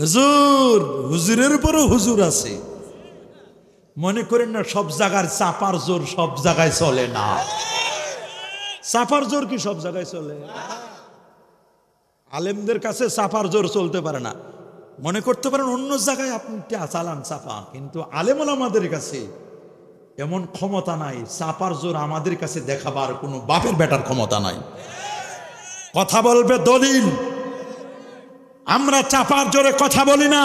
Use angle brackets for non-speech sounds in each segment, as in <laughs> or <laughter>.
হুজুর হুজুরের উপরও হুজুর আছে মনে করেন না সব জায়গার চাপার জোর সব জায়গায় চলে না চাপার জোর কি সব জায়গায় চলে আলেমদের কাছে চাপার জোর চলতে পারে না মনে করতে পারেন অন্য জায়গায় আপনি চালান চাপা কিন্তু আলেমল আমাদের কাছে এমন ক্ষমতা নাই চাপার জোর আমাদের কাছে দেখাবার কোনো বাপের বেটার ক্ষমতা নাই কথা বলবে দলিল আমরা চাপার জোরে কথা বলি না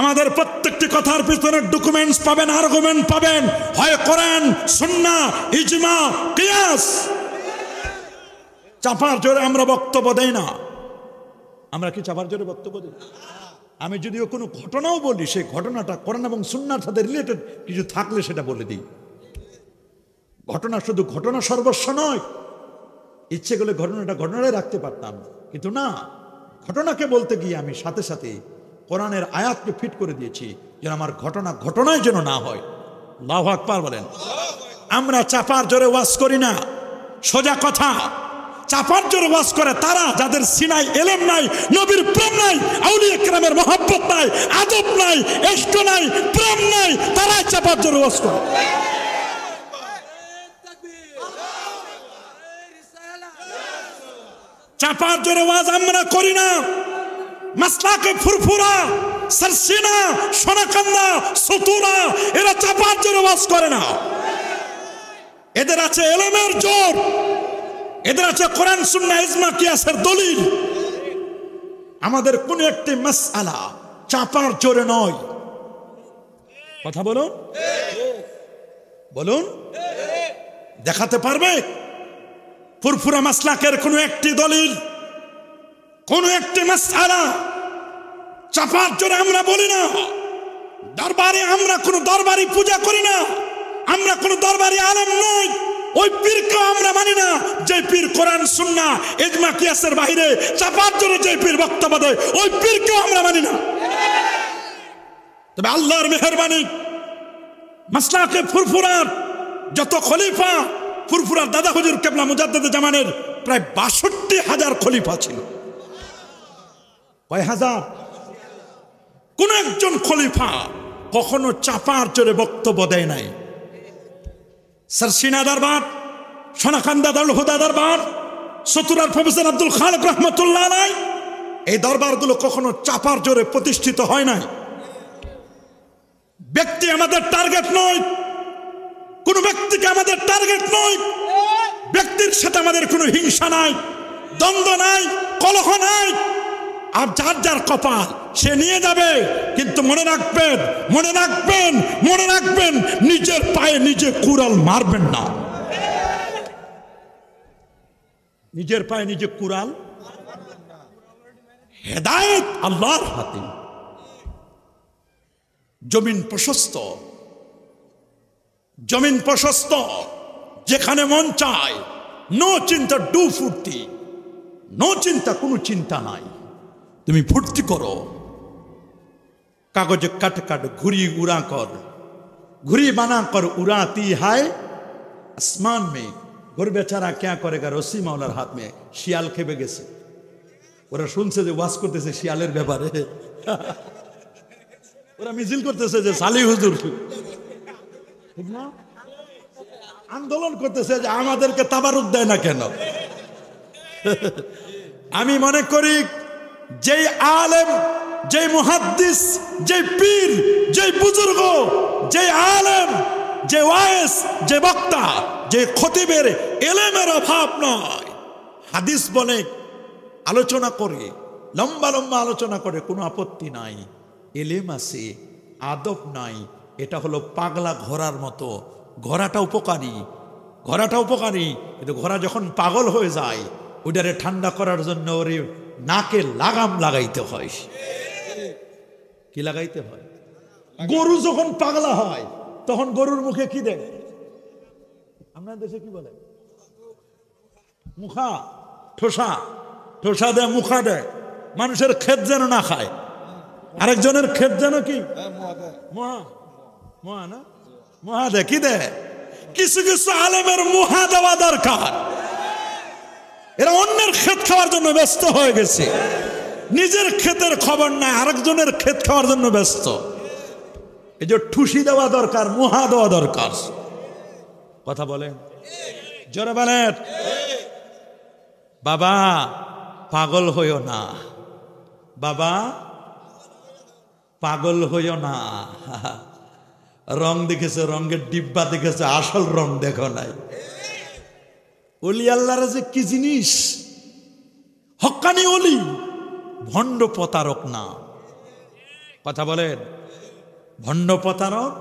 আমাদের প্রত্যেকটি কথার পিছনে ডকুমেন্টস পাবেন আর্গুমেন্ট পাবেন হয় করেন সুন্না ইজমা কিয়াস চাপার জোরে আমরা বক্তব্য দেই না আমরা কি চাপার জোরে বক্তব্য দিই আমি যদিও কোনো ঘটনাও বলি সেই ঘটনাটা করেন এবং সুন্নার সাথে রিলেটেড কিছু থাকলে সেটা বলে দিই ঘটনা শুধু ঘটনা সর্বস্ব নয় ইচ্ছে করলে ঘটনাটা ঘটনায় রাখতে পারতাম কিন্তু না ঘটনাকে বলতে গিয়ে আমি সাথে সাথে কোরআনের আয়াতকে ফিট করে দিয়েছি যেন আমার ঘটনা ঘটনায় যেন না হয় লাহ আকবার বলেন আমরা চাপার জোরে ওয়াজ করি না সোজা কথা চাপার জোরে ওয়াজ করে তারা যাদের সিনাই এলেম নাই নবীর প্রেম নাই আউলি ক্রামের মহাব্বত নাই আদব নাই এষ্ট নাই প্রেম নাই তারাই চাপার জোরে ওয়াজ করে চাপার জোরে ওয়াজ আমরা করি না মাসলাকে ফুরফুরা সরসিনা সোনাকান্না সতুরা এরা চাপার জোরে ওয়াজ করে না এদের আছে এলমের জোর এদের আছে কোরআন সুন্না ইজমা কিয়াসের দলিল আমাদের কোন একটি মাস আলা চাপার জোরে নয় কথা বলুন বলুন দেখাতে পারবে ফুরফুরা মাসলাকের কোনো একটি দলিল কোনো একটি মাসালা চাপার জোরে আমরা বলি না দরবারে আমরা কোনো দরবারি পূজা করি না আমরা কোনো দরবারি আলম নই ওই পীরকে আমরা মানি না যে পীর কোরআন সুন্না এজমা কিয়াসের বাহিরে চাপার জোরে যে পীর বক্তব্য দেয় ওই পীরকে আমরা মানি না তবে আল্লাহর মেহরবানি মাসলাকে ফুরফুরার যত খলিফা ফুরফুরার দাদা হজুর কেবলা মুজাদ্দাদ জামানের প্রায় বাষট্টি হাজার খলিফা ছিল কয় হাজার কোন একজন খলিফা কখনো চাপার চড়ে বক্তব্য দেয় নাই স্যার সিনা দরবার সোনাখান দাদার হুদা দরবার সতুরার প্রফেসর আব্দুল খালেক রহমতুল্লাহ নাই এই দরবারগুলো কখনো চাপার জোরে প্রতিষ্ঠিত হয় নাই ব্যক্তি আমাদের টার্গেট নয় কোন ব্যক্তিকে আমাদের টার্গেট নয় ব্যক্তির সাথে আমাদের কোনো হিংসা নাই দ্বন্দ্ব নাই কলহ নাই আর যার যার কপাল সে নিয়ে যাবে কিন্তু মনে রাখবেন মনে রাখবেন মনে রাখবেন নিজের পায়ে নিজে কুড়াল মারবেন না নিজের পায়ে নিজে কুড়াল হেদায়ত আল্লাহর হাতে জমিন প্রশস্ত জমিন প্রশস্ত যেখানে মন চায় নো চিন্তা ডু ফুর্তি নো চিন্তা কোনো চিন্তা নাই তুমি ফুর্তি করো কাগজে কাট কাট ঘুরি উড়া কর ঘুরি বানা কর উড়া তি হায় আসমান মে ঘুর বেচারা ক্যা গা রসি মাওলার হাত মে শিয়াল খেপে গেছে ওরা শুনছে যে ওয়াশ করতেছে শিয়ালের ব্যাপারে <laughs> ওরা মিছিল করতেছে যে সালি হুজুর ঠিক না আন্দোলন করতেছে যে আমাদেরকে তাবারুদ দেয় না কেন আমি মনে করি যেই আলেম যেই মুহাদ্দিস যেই পীর যেই বুজুর্গ যেই আলেম যে ওয়েস যে বক্তা যে খতিবের এলেমের অভাব নয় হাদিস বলে আলোচনা করে লম্বা লম্বা আলোচনা করে কোনো আপত্তি নাই এলেম আছে আদব নাই এটা হলো পাগলা ঘোড়ার মতো ঘোড়াটা উপকারী ঘোড়াটা উপকারী কিন্তু ঘোড়া যখন পাগল হয়ে যায় ওইটারে ঠান্ডা করার জন্য ওরে নাকে লাগাম লাগাইতে হয় কি লাগাইতে হয় গরু যখন পাগলা হয় তখন গরুর মুখে কি দেন আপনার দেশে কি বলে মুখা ঠোসা ঠোসা দেয় মুখা দেয় মানুষের ক্ষেত যেন না খায় আরেকজনের ক্ষেত যেন কি হ্যাঁ, মহা মহা মহা দেয় কি দেয় কিছু কিছু আলেমের মহা দেওয়া দরকার এরা অন্যের ক্ষেত খাওয়ার জন্য ব্যস্ত হয়ে গেছে নিজের ক্ষেতের খবর নাই আরেকজনের ক্ষেত খাওয়ার জন্য ব্যস্ত এই যে ঠুসি দেওয়া দরকার মহা দেওয়া দরকার কথা বলেন জোরে বলেন বাবা পাগল হইও না বাবা পাগল হইও না রং দেখেছে রঙের ডিব্বা দেখেছে আসল রং দেখো নাই অলি আল্লাহরা যে কি জিনিস হকানি অলি ভণ্ড প্রতারক না কথা বলেন ভণ্ড প্রতারক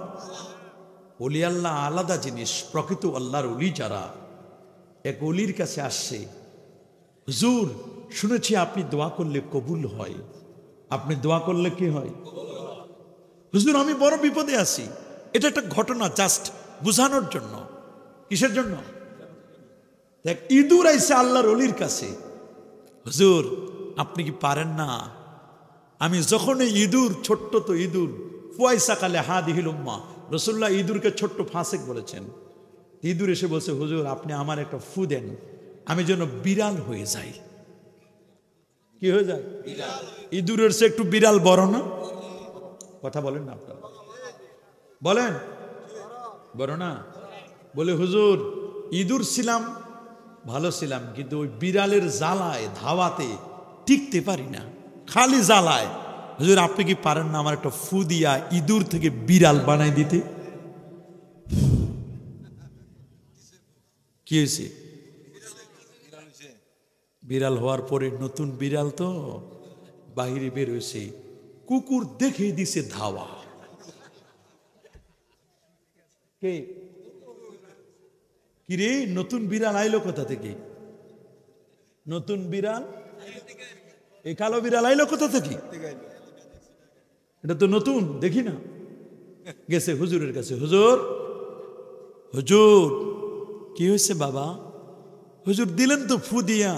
অলি আল্লাহ আলাদা জিনিস প্রকৃত আল্লাহর অলি যারা এক অলির কাছে আসছে হুজুর শুনেছি আপনি দোয়া করলে কবুল হয় আপনি দোয়া করলে কি হয় হুজুর আমি বড় বিপদে আছি এটা একটা ঘটনা জাস্ট বুঝানোর জন্য কিসের জন্য দেখ ইঁদুর আইসে আল্লাহর অলির কাছে হুজুর আপনি কি পারেন না আমি যখনই ইঁদুর ছোট্ট তো ইঁদুর কালে হা দিহিলুম্মা রসুল্লাহ ইঁদুরকে ছোট্ট ফাঁসেক বলেছেন ইঁদুর এসে বলছে হুজুর আপনি আমার একটা ফু দেন আমি যেন বিড়াল হয়ে যাই কি হয়ে যায় ইঁদুরের সে একটু বিড়াল বড় না কথা বলেন না আপনারা বলেন বলো না বলে হুজুর ইঁদুর ছিলাম ভালো ছিলাম কিন্তু ওই বিড়ালের জ্বালায় ধাওয়াতে টিকতে পারি না খালি জ্বালায় হুজুর আপনি কি পারেন না আমার একটা ফু দিয়া ইঁদুর থেকে বিড়াল বানাই দিতে কি হয়েছে বিড়াল হওয়ার পরে নতুন বিড়াল তো বাহিরে বের হয়েছে কুকুর দেখে দিছে ধাওয়া কে কিরে নতুন বিড়াল আইলো কোথা থেকে নতুন বিড়াল এই কালো বিড়াল আইলো কোথা থেকে এটা তো নতুন দেখি না গেছে হুজুরের কাছে হুজুর হুজুর কি হয়েছে বাবা হুজুর দিলেন তো ফু দিয়া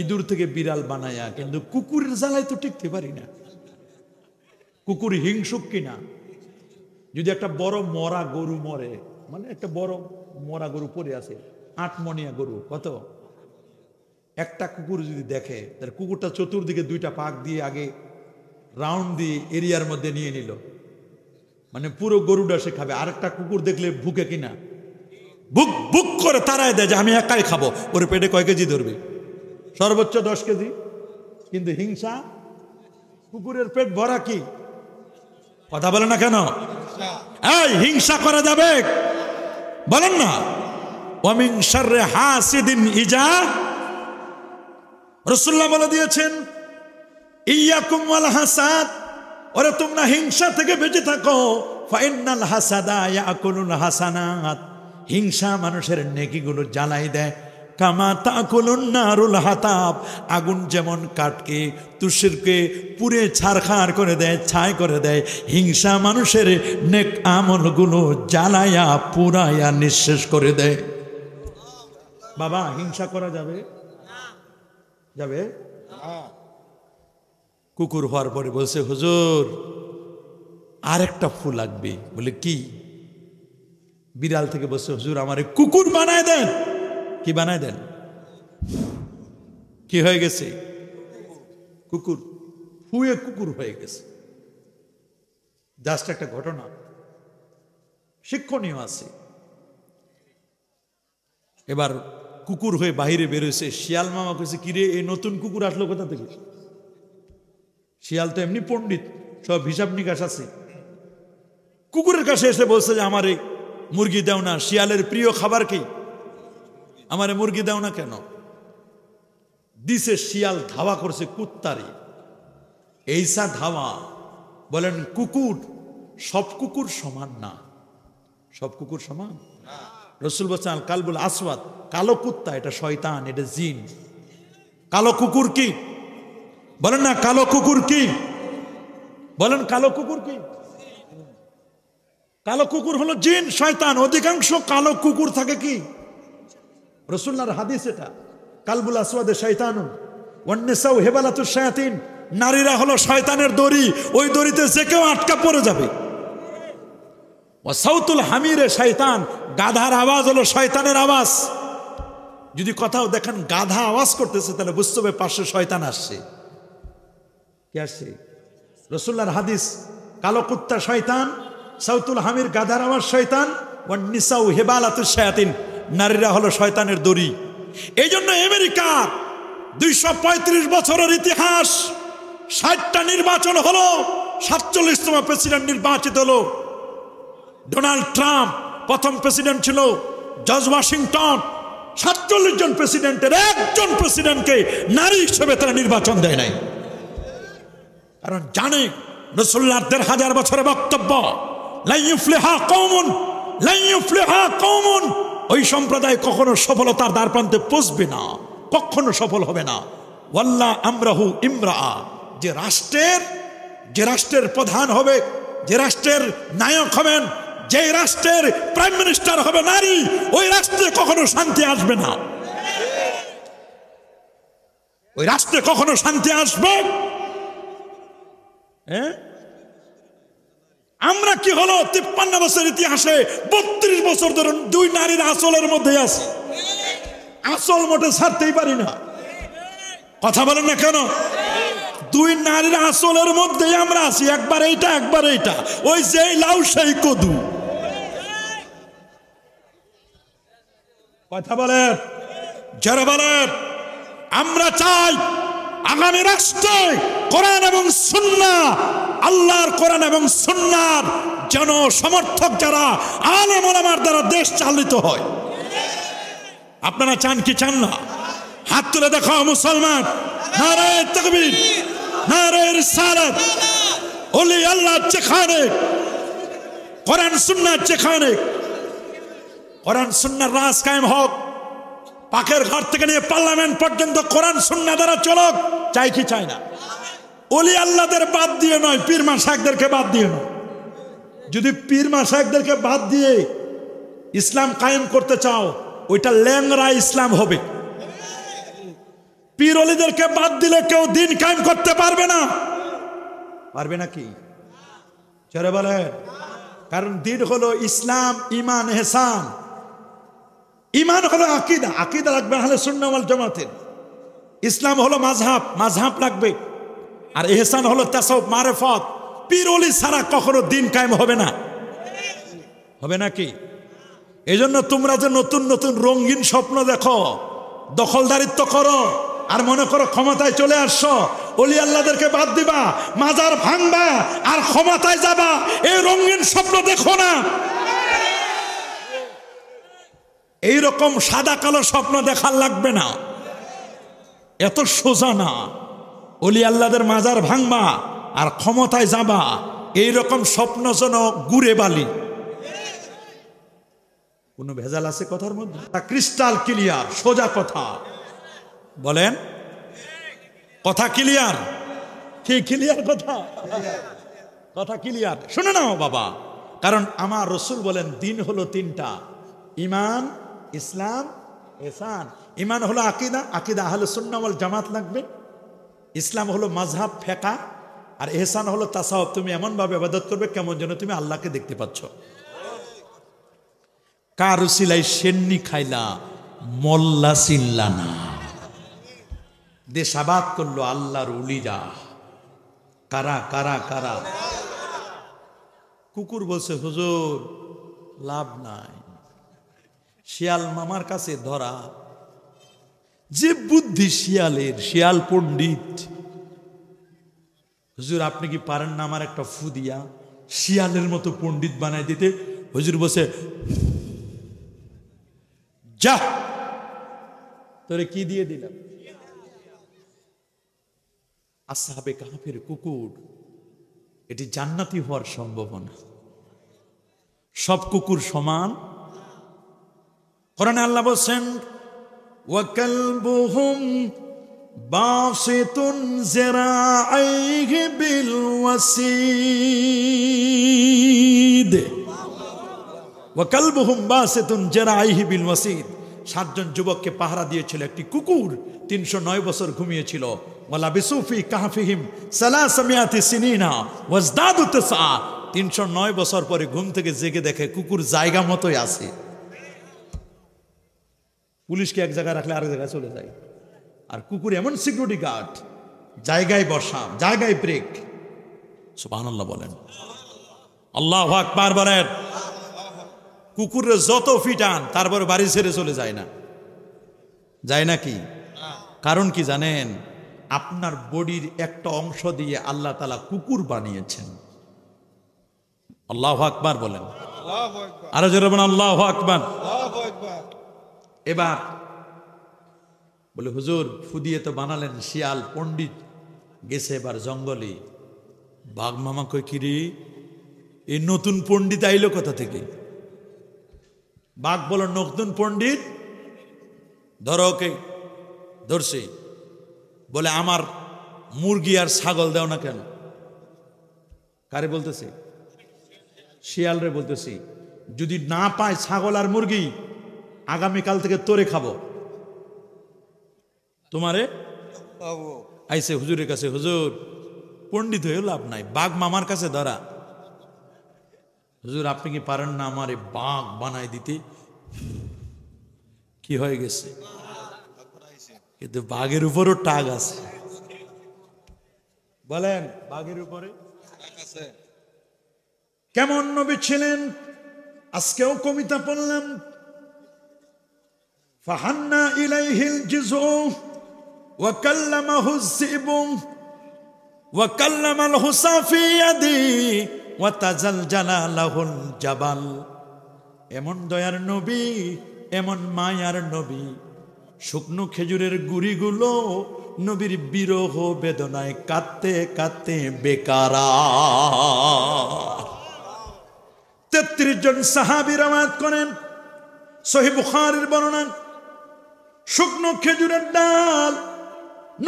ইঁদুর থেকে বিড়াল বানায়া কিন্তু কুকুরের জ্বালায় তো টিকতে পারি না কুকুর হিংসুক কিনা যদি একটা বড় মরা গরু মরে মানে একটা বড় মরা গরু পড়ে আছে আটমনিয়া গরু কত একটা কুকুর যদি দেখে তার কুকুরটা চতুর্দিকে দুইটা পাক দিয়ে আগে রাউন্ড দিয়ে এরিয়ার মধ্যে নিয়ে নিল মানে পুরো গরুটা সে খাবে আরেকটা কুকুর দেখলে ভুকে কিনা বুক বুক করে তারায় দেয় যে আমি একাই খাবো ওর পেটে কয় কেজি ধরবে সর্বোচ্চ দশ কেজি কিন্তু হিংসা কুকুরের পেট ভরা কি কথা বলে না কেন এই হিংসা করা যাবে বলেন না অমিং সারে হাসিদিন ইজা রসুল্লাহ বলে দিয়েছেন ইয়া কুমাল হাসাদ ওরে তোমরা হিংসা থেকে বেঁচে থাকো ফাইনাল হাসাদা ইয়াকুলুল হাসানাত হিংসা মানুষের নেকিগুলো জ্বালাই দেয় কামা তা রুল হাতাপ আগুন যেমন কাটকে তুষিরকে পুরে ছাড়খাড় করে দেয় ছাই করে দেয় হিংসা মানুষের নেক আমলগুলো জ্বালায়া পুরায়া নিঃশেষ করে দেয় বাবা হিংসা করা যাবে যাবে কুকুর হওয়ার পরে বলছে হুজুর আরেকটা ফুল লাগবে বলে কি বিড়াল থেকে বলছে হুজুর আমারে কুকুর বানায় দেন কি বানায় দেন কি হয়ে গেছে কুকুর হুয়ে কুকুর হয়ে গেছে জাস্ট একটা ঘটনা শিক্ষণীয় আছে এবার কুকুর হয়ে বাহিরে বেরোয়েছে শিয়াল মামা কইছে কিরে এই নতুন কুকুর আসলো কোথা থেকে শিয়াল তো এমনি পণ্ডিত সব হিসাব নিকাশ আছে কুকুরের কাছে এসে বলছে যে আমার এই মুরগি দেও না শিয়ালের প্রিয় খাবার কি আমারে মুরগি দাও না কেন দিছে শিয়াল ধাওয়া করছে কুত্তারে এইসা ধাওয়া বলেন কুকুর সব কুকুর সমান না সব কুকুর সমান রসুল বলছেন কালবুল আসওয়াদ কালো কুত্তা এটা শয়তান এটা জিন কালো কুকুর কি বলেন না কালো কুকুর কি বলেন কালো কুকুর কি কালো কুকুর হলো জিন শয়তান অধিকাংশ কালো কুকুর থাকে কি রসুল্লার হাদিস এটা কালবুল আসওয়াদে শৈতানুন অন্যেসাউ হেবালাতুর শায়াতিন নারীরা হলো শয়তানের দড়ি ওই দড়িতে যে কেউ আটকা পড়ে যাবে ও সাউতুল হামিরে শৈতান গাধার আওয়াজ হলো শয়তানের আওয়াজ যদি কোথাও দেখেন গাধা আওয়াজ করতেছে তাহলে বুঝতে হবে পাশে শয়তান আসছে কে আসছে রসুল্লার হাদিস কালো কুত্তা শয়তান সাউতুল হামির গাধার আওয়াজ শয়তান ও নিসাউ হেবালাতুর শায়াতিন নারীরা হলো শয়তানের দড়ি এই জন্য আমেরিকার দুইশো বছরের ইতিহাস ষাটটা নির্বাচন হলো সাতচল্লিশতম প্রেসিডেন্ট নির্বাচিত হলো ডোনাল্ড ট্রাম্প প্রথম প্রেসিডেন্ট ছিল জর্জ ওয়াশিংটন সাতচল্লিশ জন প্রেসিডেন্টের একজন প্রেসিডেন্টকে নারী হিসেবে তারা নির্বাচন দেয় নাই কারণ জানে রসুল্লাহ দেড় হাজার বছরের বক্তব্য কমন কৌমন লাইফলেহা কৌমন ওই সম্প্রদায় কখনো সফলতার দ্বার প্রান্তে পৌঁছবে না কখনো সফল হবে না ওয়াল্লা আমরাহু ইমরা যে রাষ্ট্রের যে রাষ্ট্রের প্রধান হবে যে রাষ্ট্রের নায়ক হবেন যে রাষ্ট্রের প্রাইম মিনিস্টার হবে নারী ওই রাষ্ট্রে কখনো শান্তি আসবে না ওই রাষ্ট্রে কখনো শান্তি আসবে হ্যাঁ আমরা কি হলো তিপ্পান্ন বছর ইতিহাসে বত্রিশ বছর ধরুন দুই নারীর আসলের মধ্যে আছে আসল মোটে ছাড়তেই পারি না কথা বলেন না কেন দুই নারীর আসলের মধ্যে আমরা আছি একবার এইটা একবার এইটা ওই যে লাউ সেই কদু কথা বলেন যারা বলেন আমরা চাই আগামী রাষ্ট্রে কোরআন এবং সুন্না আল্লাহর কোরআন এবং সুন্নার জনসমর্থক যারা আলে মোলামার দ্বারা দেশ চালিত হয় আপনারা চান কি চান না হাত তুলে দেখো মুসলমান নারায় তকবির নারায়ের সারত ওলি আল্লাহ চেখানে কোরআন সুন্না চেখানে কোরআন সুন্নার রাজ কায়েম হোক পাখের ঘর থেকে নিয়ে পার্লামেন্ট পর্যন্ত কোরআন সুন্না দ্বারা চলক চাই কি চাই না অলি আল্লাদের বাদ দিয়ে নয় পীর শাহদেরকে বাদ দিয়ে নয় যদি পীর শাহদেরকে বাদ দিয়ে ইসলাম কায়েম করতে চাও ওইটা ল্যাংরা ইসলাম হবে পীর অলিদেরকে বাদ দিলে কেউ দিন কায়েম করতে পারবে না পারবে নাকি চলে বলেন কারণ দিন হলো ইসলাম ইমান হেসান ইমান হলো আকিদা আকিদা রাখবে হলে সুন্নামাল জমাতের ইসলাম হলো মাঝহাব মাঝহাব রাখবে আর এহসান হলো তাসব মারেফত পিরলি ছাড়া কখনো দিন কায়েম হবে না হবে নাকি এই জন্য তোমরা যে নতুন নতুন রঙিন স্বপ্ন দেখো দখলদারিত্ব করো আর মনে করো ক্ষমতায় চলে আসছো অলি আল্লাদেরকে বাদ দিবা মাজার ভাঙবা আর ক্ষমতায় যাবা এই রঙিন স্বপ্ন দেখো না এই রকম সাদা কালো স্বপ্ন দেখার লাগবে না এত সোজা না অলি আল্লাদের মাজার ভাঙবা আর ক্ষমতায় যাবা এই রকম স্বপ্ন যেন গুড়ে বালি কোনো ভেজাল আছে কথার মধ্যে ক্রিস্টাল ক্লিয়ার সোজা কথা বলেন কথা ক্লিয়ার কি ক্লিয়ার কথা কথা ক্লিয়ার শুনে নাও বাবা কারণ আমার রসুল বলেন দিন হলো তিনটা ইমান ইসলাম এসান ইমান হলো আকিদা আকিদা আহলে সুন্নাওয়াল জামাত লাগবে ইসলাম হলো মাঝহাব ফেঁকা আর এহসান হলো তাসাহব তুমি এমনভাবে আবাদত করবে কেমন যেন তুমি আল্লাহকে দেখতে পাচ্ছ সিলাই সেন্নি খাইলা মোল্লা দেশ আবাদ করলো আল্লাহর উলিরা কারা কারা কারা কুকুর বলছে হুজুর লাভ নাই শিয়াল মামার কাছে ধরা যে বুদ্ধি শিয়ালের শিয়াল পণ্ডিত হুজুর আপনি কি পারেন না আমার একটা ফু দিয়া শিয়ালের মতো পণ্ডিত বানাই দিতে হুজুর বসে যা তোরে কি দিয়ে দিলাম আসাহাবে কাহাফের কুকুর এটি জান্নাতি হওয়ার সম্ভাবনা সব কুকুর সমান করেন আল্লাহ বলছেন وكلبهم باسط ذراعيه بالوسيد وكلبهم باسط ذراعيه بالوسيد সাতজন যুবককে পাহারা দিয়েছিল একটি কুকুর তিনশো নয় বছর ঘুমিয়েছিল ওয়ালা বিসুফি সালা সালাসামিয়াতি সিনিনা ওয়াজদাদু তেসা তিনশো নয় বছর পরে ঘুম থেকে জেগে দেখে কুকুর জায়গা মতোই আছে পুলিশকে এক জায়গায় রাখলে আরেক জায়গায় চলে যায় আর কুকুর এমন সিকিউরিটি গার্ড জায়গায় বসা জায়গায় ব্রেক বলেন আল্লাহ আকবার বলেন কুকুরের যত ফিটান তারপর বাড়ি ছেড়ে চলে যায় না যায় না কি কারণ কি জানেন আপনার বডির একটা অংশ দিয়ে আল্লাহ তালা কুকুর বানিয়েছেন আল্লাহ আকবার বলেন আরো জোরে আল্লাহ আকবার এবার বলে হুজুর ফুদিয়ে তো বানালেন শিয়াল পণ্ডিত গেছে এবার জঙ্গলে বাঘ মামা কই কিরি এই নতুন পণ্ডিত আইলো কোথা থেকে বাঘ বলো নতুন পণ্ডিত ধরো ওকে ধরছে বলে আমার মুরগি আর ছাগল দেও না কেন কারে বলতেছে শিয়ালরে বলতেছি যদি না পায় ছাগল আর মুরগি আগামীকাল থেকে তোরে খাবো তোমারে আইসে হুজুরের কাছে হুজুর পণ্ডিত হয়ে লাভ নাই বাঘ মামার কাছে ধরা হুজুর আপনি কি পারেন না আমারে বাঘ বানাই দিতে কি হয়ে গেছে কিন্তু বাঘের উপরও টাগ আছে বলেন বাঘের উপরে কেমন নবী ছিলেন আজকেও কবিতা পড়লাম ফাহান্না ইলাইহিল জিজু ওয়াকাল্লামাহু যিবু ওয়াকাল্লামাল হুসাফি ইয়াদি ওয়া তাজালজালা লাহুল জাবাল এমন দয়ার নবী এমন মায়ার নবী শুকনো খেজুরের গুড়িগুলো নবীর বিরহ বেদনায় কাঁদতে কাঁদতে বেকারা তেত্রিশ জন সাহাবি রামাত করেন সহিবুখারের বর্ণনা শুকনো খেজুরের ডাল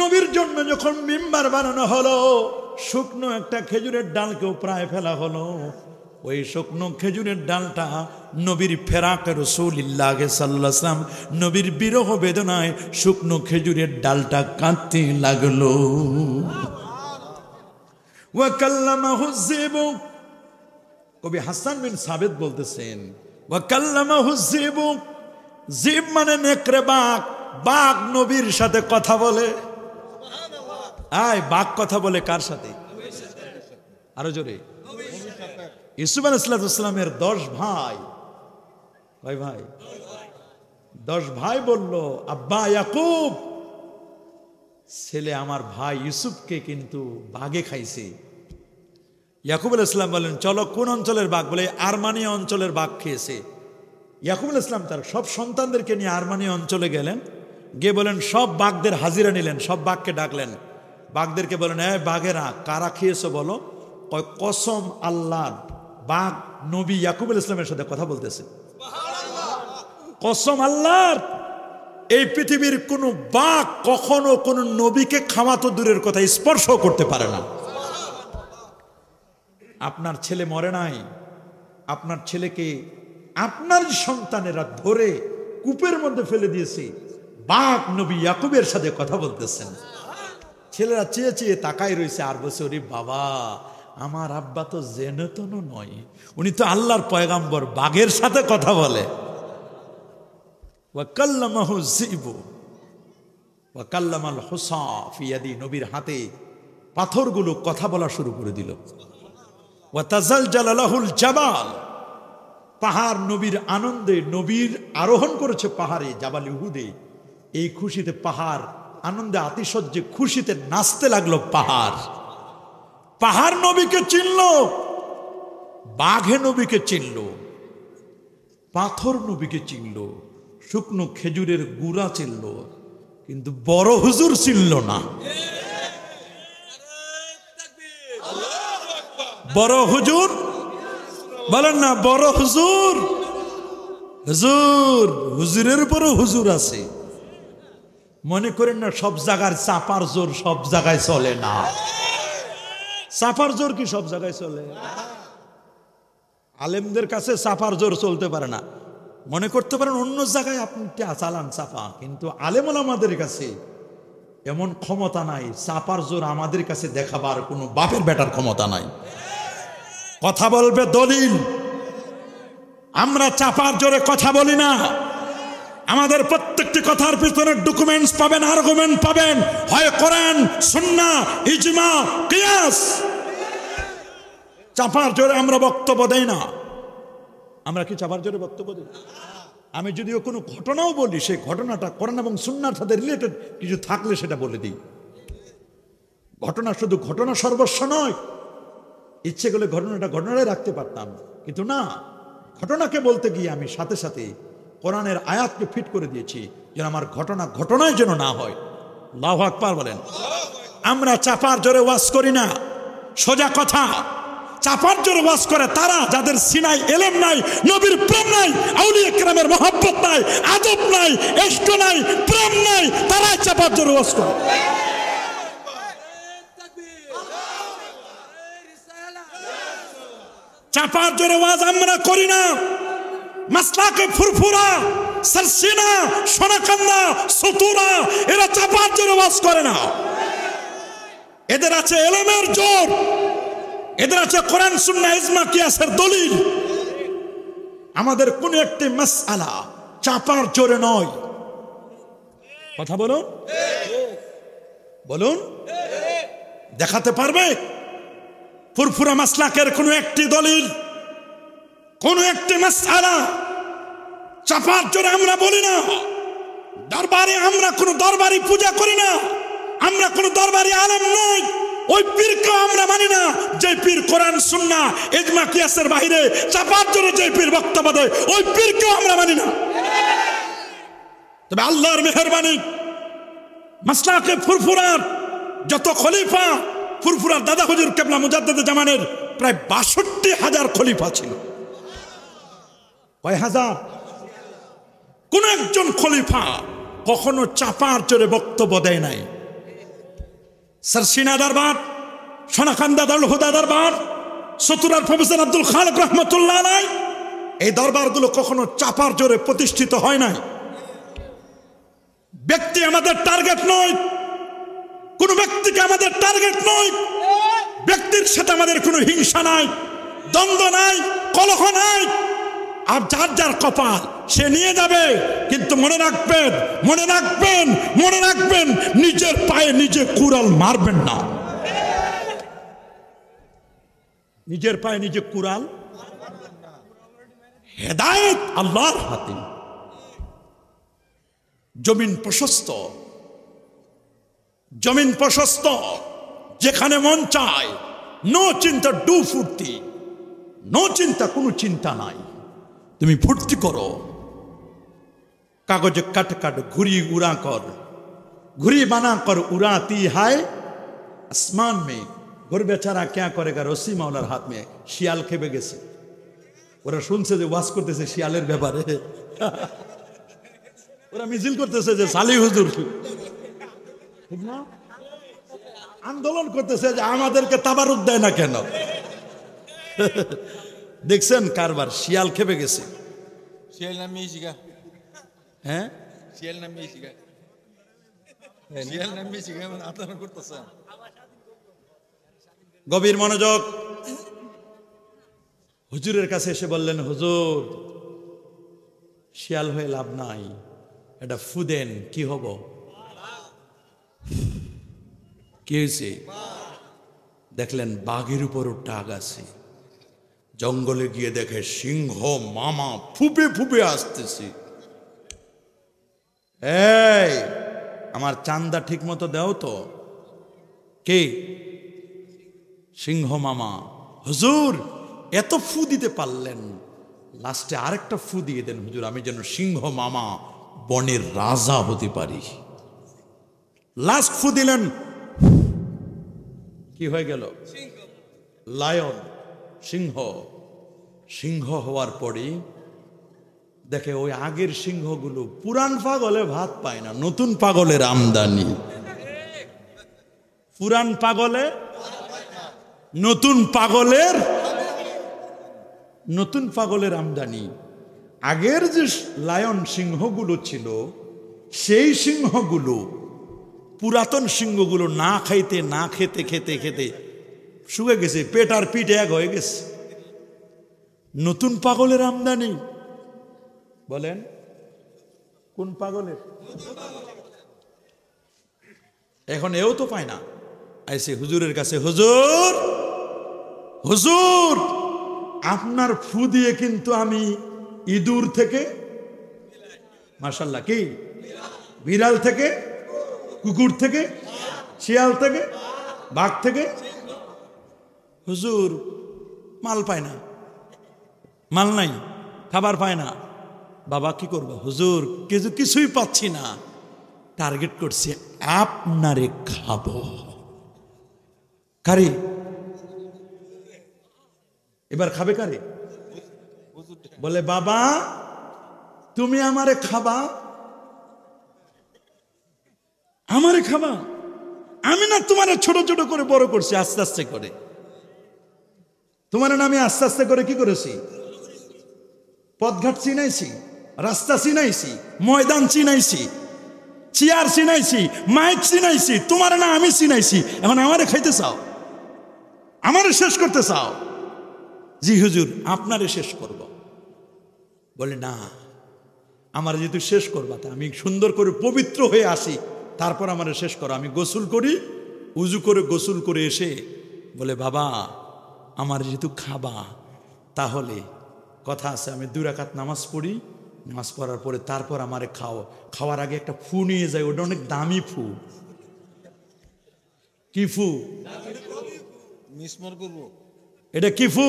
নবীর জন্য যখন মিম্বার বানানো হলো শুকনো একটা খেজুরের ডালকেও প্রায় ফেলা হলো ওই শুকনো খেজুরের ডালটা নবীর ফেরাক রসুলিল্লাগে সাল্লাম নবীর বিরহ বেদনায় শুকনো খেজুরের ডালটা কাঁদতে লাগলো কবি হাসান বিন সাবেদ বলতেছেন ওয়াকাল্লামা জিব জীব মানে নেকড়ে বাঘ বাঘ নবীর সাথে কথা বলে বাঘ কথা বলে কার সাথে আরো জোরে ইসুফ আলাইসালামের দশ ভাই ভাই ভাই দশ ভাই বলল আব্বা ইয়াকুব ছেলে আমার ভাই ইউসুফকে কিন্তু বাঘে খাইছে ইয়াকুব আল ইসলাম বলেন চলো কোন অঞ্চলের বাঘ বলে আরমানি অঞ্চলের বাঘ খেয়েছে ইয়াকুব আল ইসলাম তার সব সন্তানদেরকে নিয়ে আরমানি অঞ্চলে গেলেন গিয়ে বলেন সব বাঘদের হাজিরা নিলেন সব বাঘকে ডাকলেন বাঘদেরকে বলেন হ্যাঁ বাঘেরা কারা খেয়েছো বলো কয় কসম আল্লাহ বাঘ নবী ইয়াকুব আল ইসলামের সাথে কথা বলতেছে কসম আল্লাহর এই পৃথিবীর কোনো বাঘ কখনো কোনো নবীকে খামাতো দূরের কথা স্পর্শ করতে পারে না আপনার ছেলে মরে নাই আপনার ছেলেকে আপনার সন্তানেরা ধরে কূপের মধ্যে ফেলে দিয়েছে বাঘ নবী ইয়াকুবের সাথে কথা বলতেছেন ছেলেরা চেয়ে চেয়ে তাকাই রয়েছে আর বছরই বাবা আমার আব্বা তো জেনতন নয় উনি তো আল্লাহর পয়গাম্বর বাঘের সাথে কথা বলে নবীর হাতে পাথরগুলো কথা বলা শুরু করে দিল জালালাহুল জাবাল পাহাড় নবীর আনন্দে নবীর আরোহণ করেছে পাহাড়ে জাবাল ইহুদে এই খুশিতে পাহাড় আনন্দে আতিশয্যে খুশিতে নাচতে লাগলো পাহাড় পাহাড় নবীকে চিনল বাঘে নবীকে চিনল পাথর নবীকে চিনল শুকনো খেজুরের গুড়া চিনল কিন্তু বড় হুজুর চিনল না বড় হুজুর বলেন না বড় হুজুর হুজুর হুজুরের পরও হুজুর আছে মনে করেন না সব জায়গার চাপার জোর সব জায়গায় চলে না চাপার জোর কি সব জায়গায় চলে আলেমদের কাছে চাপার জোর চলতে পারে না মনে করতে পারেন অন্য জায়গায় আপনি চালান চাপা কিন্তু আলেমল আমাদের কাছে এমন ক্ষমতা নাই চাপার জোর আমাদের কাছে দেখাবার কোনো বাপের বেটার ক্ষমতা নাই কথা বলবে দলিল আমরা চাপার জোরে কথা বলি না আমাদের প্রত্যেকটি কথার পিছনে ডকুমেন্টস পাবেন আর্গুমেন্ট পাবেন হয় করেন সুন্না ইজমা কিয়াস চাপার জোরে আমরা বক্তব্য দেই না আমরা কি চাপার জোরে বক্তব্য দিই আমি যদিও কোনো ঘটনাও বলি সেই ঘটনাটা করেন এবং সুন্নার সাথে রিলেটেড কিছু থাকলে সেটা বলে দিই ঘটনা শুধু ঘটনা সর্বস্ব নয় ইচ্ছে করলে ঘটনাটা ঘটনায় রাখতে পারতাম কিন্তু না ঘটনাকে বলতে গিয়ে আমি সাথে সাথে কোরআনের আয়াতকে ফিট করে দিয়েছি যেন আমার ঘটনা ঘটনায় যেন না হয় লাহ আকবর বলেন আমরা চাপার জোরে ওয়াশ করি না সোজা কথা চাপার জোরে ওয়াশ করে তারা যাদের সিনাই এলেম নাই নবীর প্রেম নাই আউলি কেরামের মহাব্বত নাই আদব নাই এষ্ট নাই প্রেম নাই তারাই চাপার জোরে ওয়াশ করে চাপার জোরে ওয়াজ আমরা করি না মাসলাকে ফুরফুরা সরসিনা সোনাকান্না সতুরা এরা চাপার জন্য বাস করে না এদের আছে এলমের জোর এদের আছে কোরআন সুন্না ইজমা কিয়াসের দলিল আমাদের কোন একটি মাসালা আলা চাপার জোরে নয় কথা বলুন বলুন দেখাতে পারবে ফুরফুরা মাসলাকের কোনো একটি দলিল কোন একটি মাসালা চাপার জোরে আমরা বলি না দরবারে আমরা কোনো দরবারি পূজা করি না আমরা কোনো দরবারি আলম নই ওই পীরকেও আমরা মানি না যে পীর কোরআন সুন্না এজমা কিয়াসের বাহিরে চাপার জন্য যে পীর বক্তব্য দেয় ওই পীরকেও আমরা মানি না তবে আল্লাহর মেহরবানি মাসলাকে ফুরফুরার যত খলিফা ফুরফুরার দাদা হুজুর কেবলা মুজাদ্দাদ জামানের প্রায় বাষট্টি হাজার খলিফা ছিল কয় হাজার কোন একজন খলিফা কখনো চাপার চড়ে বক্তব্য দেয় নাই সরসিনা দরবার সোনাখান্দা দল হুদা দরবার সতুরার প্রফেসর আব্দুল খালেক রহমতুল্লাহ নাই এই দরবারগুলো কখনো চাপার জোরে প্রতিষ্ঠিত হয় নাই ব্যক্তি আমাদের টার্গেট নয় কোন ব্যক্তিকে আমাদের টার্গেট নয় ব্যক্তির সাথে আমাদের কোনো হিংসা নাই দ্বন্দ্ব নাই কলহ নাই আর যার যার কপাল সে নিয়ে যাবে কিন্তু মনে রাখবেন মনে রাখবেন মনে রাখবেন নিজের পায়ে নিজে কুড়াল মারবেন না নিজের পায়ে নিজে কুড়াল হেদায়ত আল্লাহর হাতে জমিন প্রশস্ত জমিন প্রশস্ত যেখানে মন চায় নো চিন্তা ডু ফুর্তি নো চিন্তা কোনো চিন্তা নাই তুমি ফুর্তি করো কাগজে কাট কাট ঘুরি উড়া কর ঘুরি বানা কর উড়া তি হায় আসমান মে ঘুর বেচারা ক্যা গা রসি মাওলার হাত মে শিয়াল খেপে গেছে ওরা শুনছে যে ওয়াশ করতেছে শিয়ালের ব্যাপারে ওরা মিছিল করতেছে যে সালি হুজুর ঠিক না আন্দোলন করতেছে যে আমাদেরকে তাবারুক দেয় না কেন দেখছেন কারবার শিয়াল খেপে গেছে শিয়াল নাম মিশিগা হ্যাঁ শিয়াল নাম মিশিগা শিয়াল নাম মিশিগা মানে আতঙ্ক করতেছে গভীর মনোযোগ হুজুরের কাছে এসে বললেন হুজুর শিয়াল হয়ে লাভ নাই এটা ফুদেন কি হব কি হয়েছে দেখলেন বাঘের উপর টাগ আছে জঙ্গলে গিয়ে দেখে সিংহ মামা ফুপে ফুপে আসতেছি এই আমার চান্দা ঠিক মতো দেও তো কে সিংহ মামা হুজুর এত ফু দিতে পারলেন লাস্টে আরেকটা ফু দিয়ে দেন হুজুর আমি যেন সিংহ মামা বনের রাজা হতে পারি লাস্ট ফু দিলেন কি হয়ে গেল লায়ন সিংহ সিংহ হওয়ার পরে দেখে ওই আগের সিংহগুলো পুরান পাগলে ভাত পায় না নতুন পাগলের আমদানি পুরান পাগলে নতুন পাগলের নতুন পাগলের আমদানি আগের যে লায়ন সিংহগুলো ছিল সেই সিংহগুলো পুরাতন সিংহগুলো না খাইতে না খেতে খেতে খেতে শুকে গেছে পেট আর পিঠ এক হয়ে গেছে নতুন পাগলের আমদানি বলেন কোন পাগলের এখন এও তো পায় না আইসে হুজুরের কাছে হুজুর হুজুর আপনার ফু দিয়ে কিন্তু আমি ইঁদুর থেকে মার্শাল্লা কি বিড়াল থেকে কুকুর থেকে শিয়াল থেকে বাঘ থেকে হুজুর মাল পায় না মাল নাই খাবার পায় না বাবা কি করবো হুজুর কিছু কিছুই পাচ্ছি না টার্গেট করছে আপনারে খাব কারি এবার খাবে কারে বলে বাবা তুমি আমারে খাবা আমারে খাবা আমি না তোমার ছোট ছোট করে বড় করছি আস্তে আস্তে করে তোমার নামে আস্তে আস্তে করে কি করেছি পথঘাট চিনাইছি রাস্তা চিনাইছি ময়দান চিনাইছি চেয়ার চিনাইছি মাইক চিনাইছি তোমার না আমি চিনাইছি এখন আমারে খাইতে চাও আমারে শেষ করতে চাও জি হুজুর আপনারে শেষ করব বলে না আমার যেহেতু শেষ করবা তা আমি সুন্দর করে পবিত্র হয়ে আসি তারপর আমার শেষ করো আমি গোসল করি উজু করে গোসল করে এসে বলে বাবা আমার যেহেতু খাবা তাহলে কথা আছে আমি দুরাকাত নামাজ পড়ি নামাজ পড়ার পরে তারপর আমারে খাও খাওয়ার আগে একটা ফু নিয়ে যায় ওটা অনেক দামি ফু কি ফু এটা কি ফু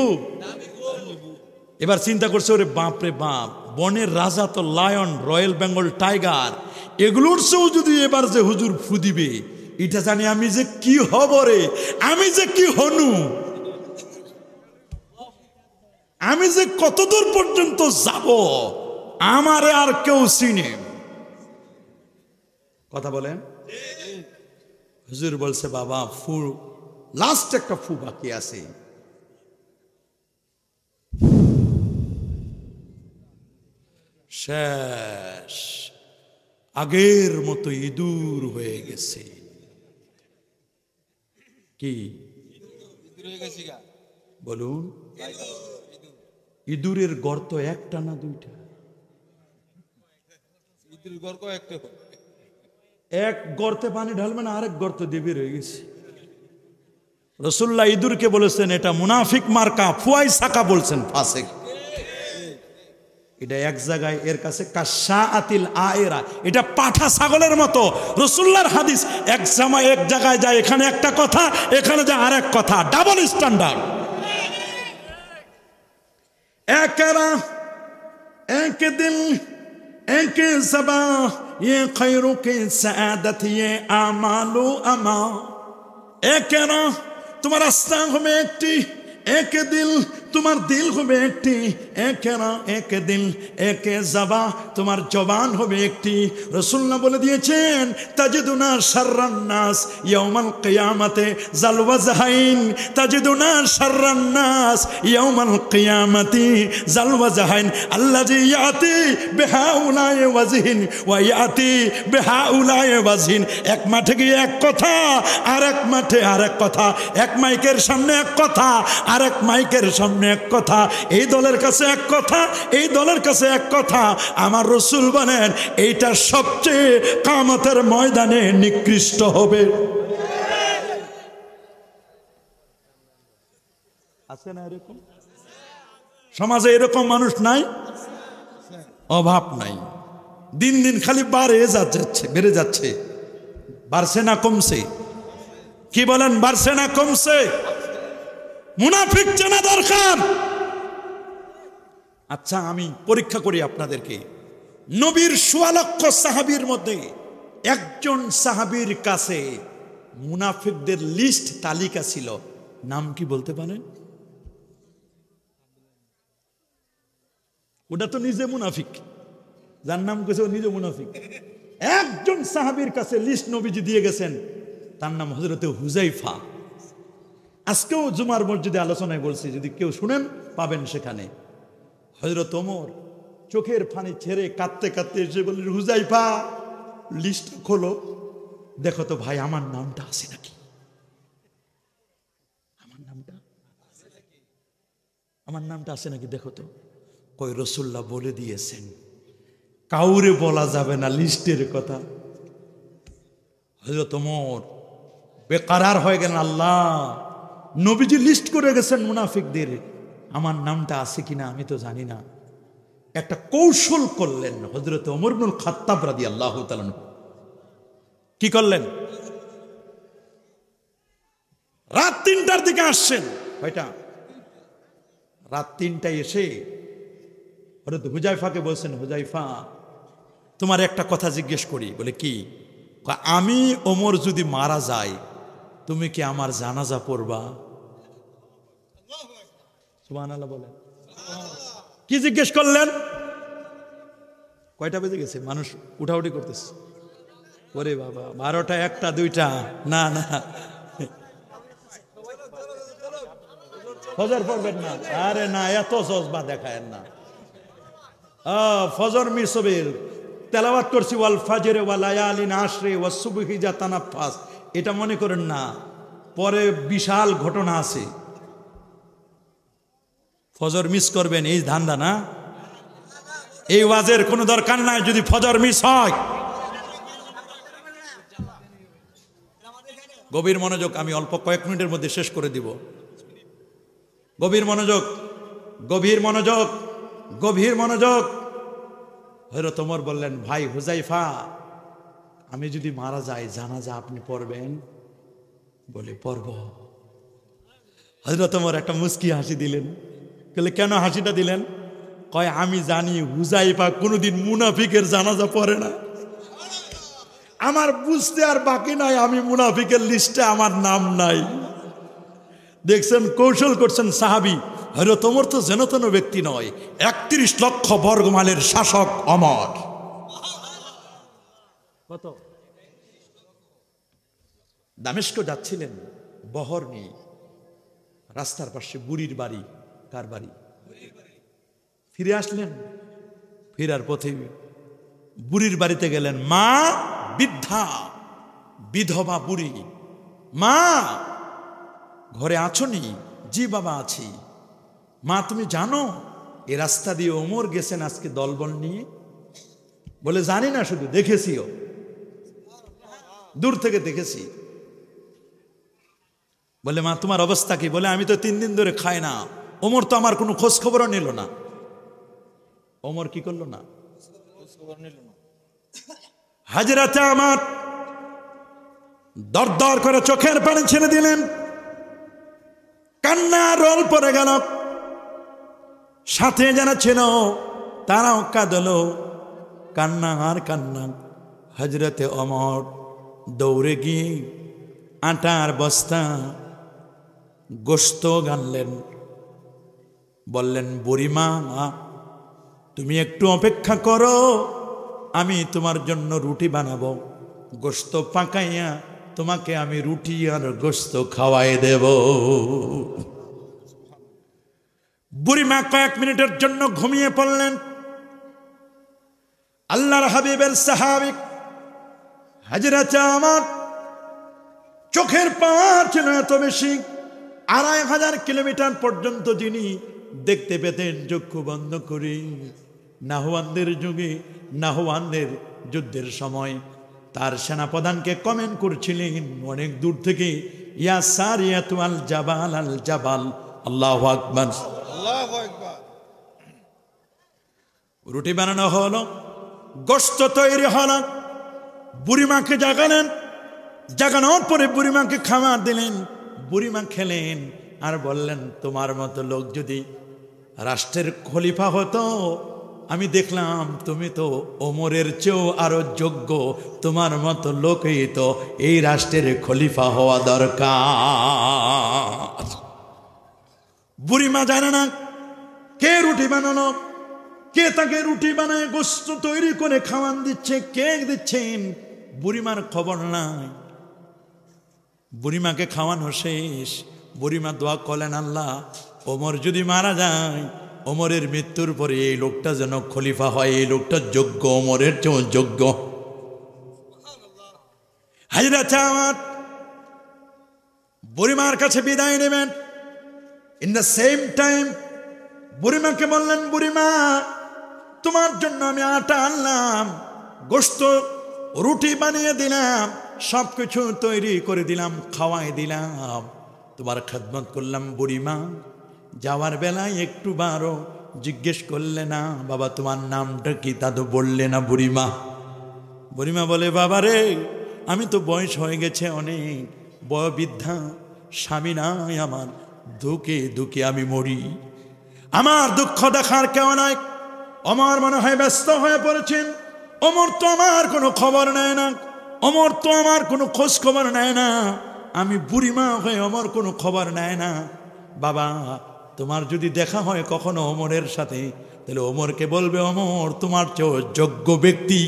এবার চিন্তা করছে ওরে বাপ রে বাপ বনের রাজা তো লায়ন রয়্যাল বেঙ্গল টাইগার এগুলোর সেও যদি এবার যে হুজুর ফু দিবে এটা জানি আমি যে কি হব রে আমি যে কি হনু আমি যে কতদূর পর্যন্ত যাব আমারে আর কেউ চিনে কথা বলেন হুজুর বলছে বাবা ফু লাস্ট একটা ফু বাকি আছে শেষ আগের মতো ইঁদুর হয়ে গেছে কি বলুন ইঁদুরের গর্ত একটা না দুইটা এক গর্তে পানি ঢালবে না আরেক গর্ত দেবে রয়ে গেছে রসুল্লাহ ইঁদুরকে বলেছেন এটা মুনাফিক মার্কা ফুয়াই সাকা বলছেন ফাঁসে এটা এক জায়গায় এর কাছে কাশা আতিল আয়েরা এটা পাঠা ছাগলের মতো রসুল্লার হাদিস এক জামা এক জায়গায় যায় এখানে একটা কথা এখানে যায় আর এক কথা ডাবল স্ট্যান্ডার্ড اے کے زبا یہ خیرو کی سعادت یہ آمالو اما اے کرا تمہارا گھومتی ایک دل تمہار دل بیٹھی একেরা একে দিল একে জাবা তোমার জবান হবে একটি রসুল্লা বলে দিয়েছেন তাজেদুনা সার্রান্নাস ইয়মাল কেয়ামাতে জালওয়াজাহাইন তাজেদুনা সার্রান্নাস ইয়মাল কেয়ামাতি জালওয়াজাহাইন আল্লাহ যে ইয়াতি বেহা উলায় ওয়াজহীন ওয়া ইয়াতি বেহা উলায় ওয়াজহিন এক মাঠে গিয়ে এক কথা আর এক মাঠে আর এক কথা এক মাইকের সামনে এক কথা আর এক মাইকের সামনে এক কথা এই দলের কাছে কাছে এক কথা এই দলের কাছে এক কথা আমার রসুল বলেন এইটা সবচেয়ে কামতের ময়দানে নিকৃষ্ট হবে আছে না এরকম সমাজে এরকম মানুষ নাই অভাব নাই দিন দিন খালি বাড়ে যাচ্ছে বেড়ে যাচ্ছে বাড়ছে না কমছে কি বলেন বাড়ছে না কমছে মুনাফিক চেনা দরকার আচ্ছা আমি পরীক্ষা করি আপনাদেরকে নবীর সোয়ালক্ষ সাহাবির মধ্যে একজন সাহাবির কাছে মুনাফিকদের লিস্ট তালিকা ছিল নাম কি বলতে পারেন ওটা তো নিজে মুনাফিক যার নাম করেছে ও নিজে মুনাফিক একজন সাহাবির কাছে লিস্ট নবীজি দিয়ে গেছেন তার নাম হজরতে হুজাইফা আজকেও জুমার মসজিদে আলোচনায় বলছি যদি কেউ শুনেন পাবেন সেখানে হজরত ওমর চোখের ফানি ছেড়ে কাঁদতে কাঁদতে এসে বললেন হুজাইফা লিস্ট খোলো দেখো তো ভাই আমার নামটা আছে নাকি আমার নামটা আমার নামটা আছে নাকি দেখো তো কই রসুল্লাহ বলে দিয়েছেন কাউরে বলা যাবে না লিস্টের কথা হজরত ওমর বেকারার হয়ে গেলেন আল্লাহ নবীজি লিস্ট করে গেছেন মুনাফিকদের আমার নামটা আছে কিনা আমি তো জানি না একটা কৌশল করলেন হজরত অমরুল খাত্তাব রাদি আল্লাহ কি করলেন রাত তিনটার দিকে আসছেন ভাইটা রাত তিনটায় এসে হরত হুজাইফাকে বলছেন হুজাইফা তোমার একটা কথা জিজ্ঞেস করি বলে কি আমি ওমর যদি মারা যাই তুমি কি আমার জানাজা পড়বা সুবাহ আল্লাহ বলেন কি জিজ্ঞেস করলেন কয়টা বেজে গেছে মানুষ উঠাউটি করতেছে ওরে বাবা বারোটা একটা দুইটা না না ফজর পড়বেন না আরে না এত জজবা দেখায় না ফজর মিসবের তেলাওয়াত করছি ওয়াল ফাজের ওয়ালায়ালিন আশরে ওয়া সুবহি ফাস এটা মনে করেন না পরে বিশাল ঘটনা আছে ফজর মিস করবেন এই ধান্দা না এই ওয়াজের কোনো দরকার নাই যদি ফজর মিস হয় গভীর মনোযোগ আমি অল্প কয়েক মিনিটের মধ্যে শেষ করে দিব গভীর মনোযোগ গভীর মনোযোগ গভীর মনোযোগ হইর তোমার বললেন ভাই হুজাইফা আমি যদি মারা যাই যা আপনি পড়বেন বলে পড়ব হজরত একটা মুস্কি হাসি দিলেন তাহলে কেন হাসিটা দিলেন কয় আমি জানি হুজাইফা কোনোদিন মুনাফিকের জানাজা পড়ে না আমার বুঝতে আর বাকি নাই আমি মুনাফিকের লিস্টে আমার নাম নাই দেখছেন কৌশল করছেন সাহাবি হলো তোমর তো তেন ব্যক্তি নয় একত্রিশ লক্ষ বর্গমালের শাসক অমর কত দামেস্ক যাচ্ছিলেন বহর নিয়ে রাস্তার পাশে বুড়ির বাড়ি কার বাড়ি ফিরে আসলেন ফেরার পথে বুড়ির বাড়িতে গেলেন মা বৃদ্ধা বিধবা বুড়ি মা ঘরে আছো নি জি বাবা আছি মা তুমি জানো এ রাস্তা দিয়ে ওমর গেছেন আজকে দলবল নিয়ে বলে জানি না শুধু দেখেছিও দূর থেকে দেখেছি বলে মা তোমার অবস্থা কি বলে আমি তো তিন দিন ধরে খাই না ওমর তো আমার কোনো খোঁজ খবরও নিল না ওমর কি করলো না হাজরাতে আমার দরদর করে চোখের পানি ছেড়ে দিলেন কান্না রোল পরে গেল সাথে যারা ছিল তারাও কাঁদল কান্না আর কান্না হজরতে অমর দৌড়ে গিয়ে আটার বস্তা গোস্ত গানলেন বললেন বুড়িমা মা তুমি একটু অপেক্ষা করো আমি তোমার জন্য রুটি বানাবো গোস্ত পাকাইয়া তোমাকে আমি রুটি আর গোস্ত খাওয়াই দেব বুড়িমা কয়েক মিনিটের জন্য ঘুমিয়ে পড়লেন আল্লাহর হাবিবের সাহাবিক হাজিরা চা আমার চোখের পাঁচ এত বেশি আড়াই হাজার কিলোমিটার পর্যন্ত যিনি দেখতে পেতেন চক্ষু বন্ধ করে নাহওয়ানদের যুগে নাহওয়ানদের যুদ্ধের সময় তার সেনাপ্রধানকে কমেন্ট করছিলেন অনেক দূর থেকে ইয়া সার ইয়াতু জাবাল আল জাবাল আল্লাহ আকবর রুটি বানানো হলো গোস্ত তৈরি হল বুড়িমাকে জাগালেন জাগানোর পরে বুড়িমাকে খাবার দিলেন বুড়িমা খেলেন আর বললেন তোমার মতো লোক যদি রাষ্ট্রের খলিফা হতো আমি দেখলাম তুমি তো ওমরের চেয়েও আরো যোগ্য তোমার মতো লোকই তো এই রাষ্ট্রের খলিফা হওয়া দরকার বুড়িমা জানে না কে রুটি বানানো কে তাকে রুটি বানায় গোস্ত তৈরি করে খাওয়ান দিচ্ছে কেক দিচ্ছেন বুড়িমার খবর নাই বুড়িমাকে খাওয়ানো শেষ বুড়িমা দোয়া করলেন আল্লাহ ওমর যদি মারা যায় ওমরের মৃত্যুর পরে এই লোকটা যেন খলিফা হয় এই লোকটা যোগ্য ওমরের চেয়ে যোগ্য হাজিরা চাওয়াত বুড়িমার কাছে বিদায় নেবেন ইন দ্য সেম টাইম বুড়িমাকে বললেন বুড়িমা তোমার জন্য আমি আটা আনলাম গোস্ত রুটি বানিয়ে দিলাম সব কিছু তৈরি করে দিলাম খাওয়াই দিলাম তোমার খেদমত করলাম বুড়িমা যাওয়ার বেলায় একটু বারো জিজ্ঞেস করলে না বাবা তোমার নামটা কি তা তো বললে না বুড়িমা বুড়িমা বলে বাবা রে আমি তো বয়স হয়ে গেছে অনেক বয়বৃদ্ধা স্বামী নাই আমার দুঃখে দুঃখে আমি মরি আমার দুঃখ দেখার কেউ নাই অমর মনে হয় ব্যস্ত হয়ে পড়েছেন অমর তো আমার কোনো খবর নেয় না অমর তো আমার কোনো খোঁজ খবর নেয় না আমি বুড়িমা হয়ে অমর কোনো খবর নেয় না বাবা তোমার যদি দেখা হয় কখনো ওমরের সাথে তাহলে ওমরকে বলবে ওমর তোমার চেয়েও যোগ্য ব্যক্তি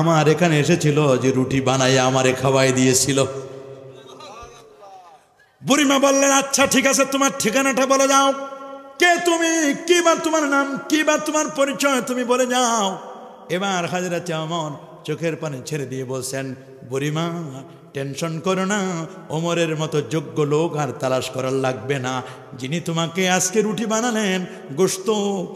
আমার এখানে এসেছিল যে রুটি বানাই আমারে খাওয়াই দিয়েছিল বুড়িমা বললেন আচ্ছা ঠিক আছে তোমার ঠিকানাটা বলে যাও কে তুমি কি বা তোমার নাম কি বা তোমার পরিচয় তুমি বলে যাও এবার হাজরা চেমন চোখের পানি ছেড়ে দিয়ে বলছেন বুড়িমা টেনশন করো না ওমরের মতো যোগ্য লোক আর তালাশ করার লাগবে না যিনি তোমাকে আজকে রুটি বানালেন গোস্ত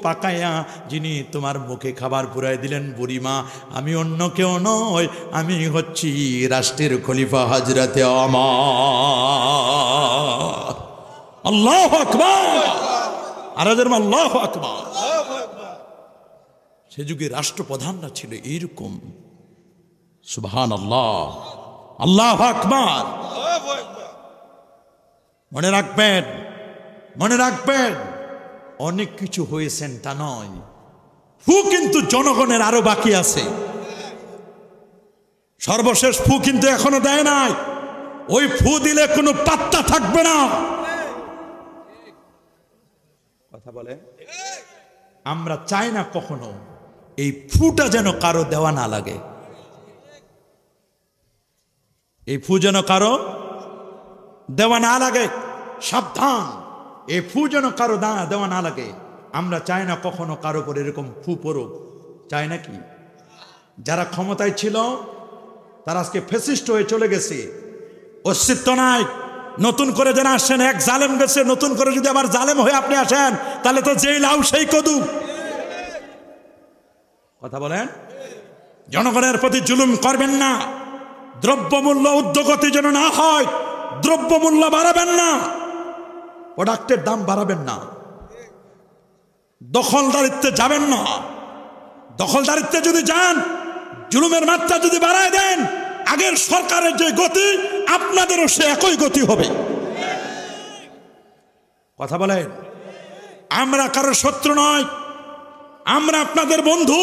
পাকায়া যিনি তোমার মুখে খাবার পুরাই দিলেন বুড়িমা আমি অন্য কেউ নয় আমি হচ্ছি রাষ্ট্রের খলিফা হাজরাতে আল্লাহ আকবর আর আল্লাহ আকবর সে যুগে রাষ্ট্রপ্রধানরা ছিল এইরকম সুবহান আল্লাহ আল্লাহ আকবর মনে রাখবেন মনে রাখবেন অনেক কিছু হয়েছেন তা নয় ফু কিন্তু জনগণের আরো বাকি আছে সর্বশেষ ফু কিন্তু এখনো দেয় নাই ওই ফু দিলে কোনো পাত্তা থাকবে না কথা বলে আমরা চাই না কখনো এই ফুটা যেন কারো দেওয়া না লাগে এই ফু যেন কারো দেওয়া না লাগে সাবধান এই ফু যেন কারো দাঁড়া দেওয়া না লাগে আমরা চাই না কখনো কারো করে এরকম ফু পড়ুক চাই না কি যারা ক্ষমতায় ছিল তারা আজকে ফেসিস্ট হয়ে চলে গেছে অস্তিত্ব নাই নতুন করে যেন আসছেন এক জালেম গেছে নতুন করে যদি আবার জালেম হয়ে আপনি আসেন তাহলে তো যেই লাউ সেই কদু কথা বলেন জনগণের প্রতি জুলুম করবেন না দ্রব্যমূল্য উদ্যোগতি যেন না হয় দ্রব্যমূল্য বাড়াবেন না প্রোডাক্টের দাম বাড়াবেন না দখলদারিত্বে যাবেন না দখলদারিত্বে যদি যান জুলুমের মাত্রা যদি বাড়ায় দেন আগের সরকারের যে গতি আপনাদেরও সে একই গতি হবে কথা বলেন আমরা কারো শত্রু নয় আমরা আপনাদের বন্ধু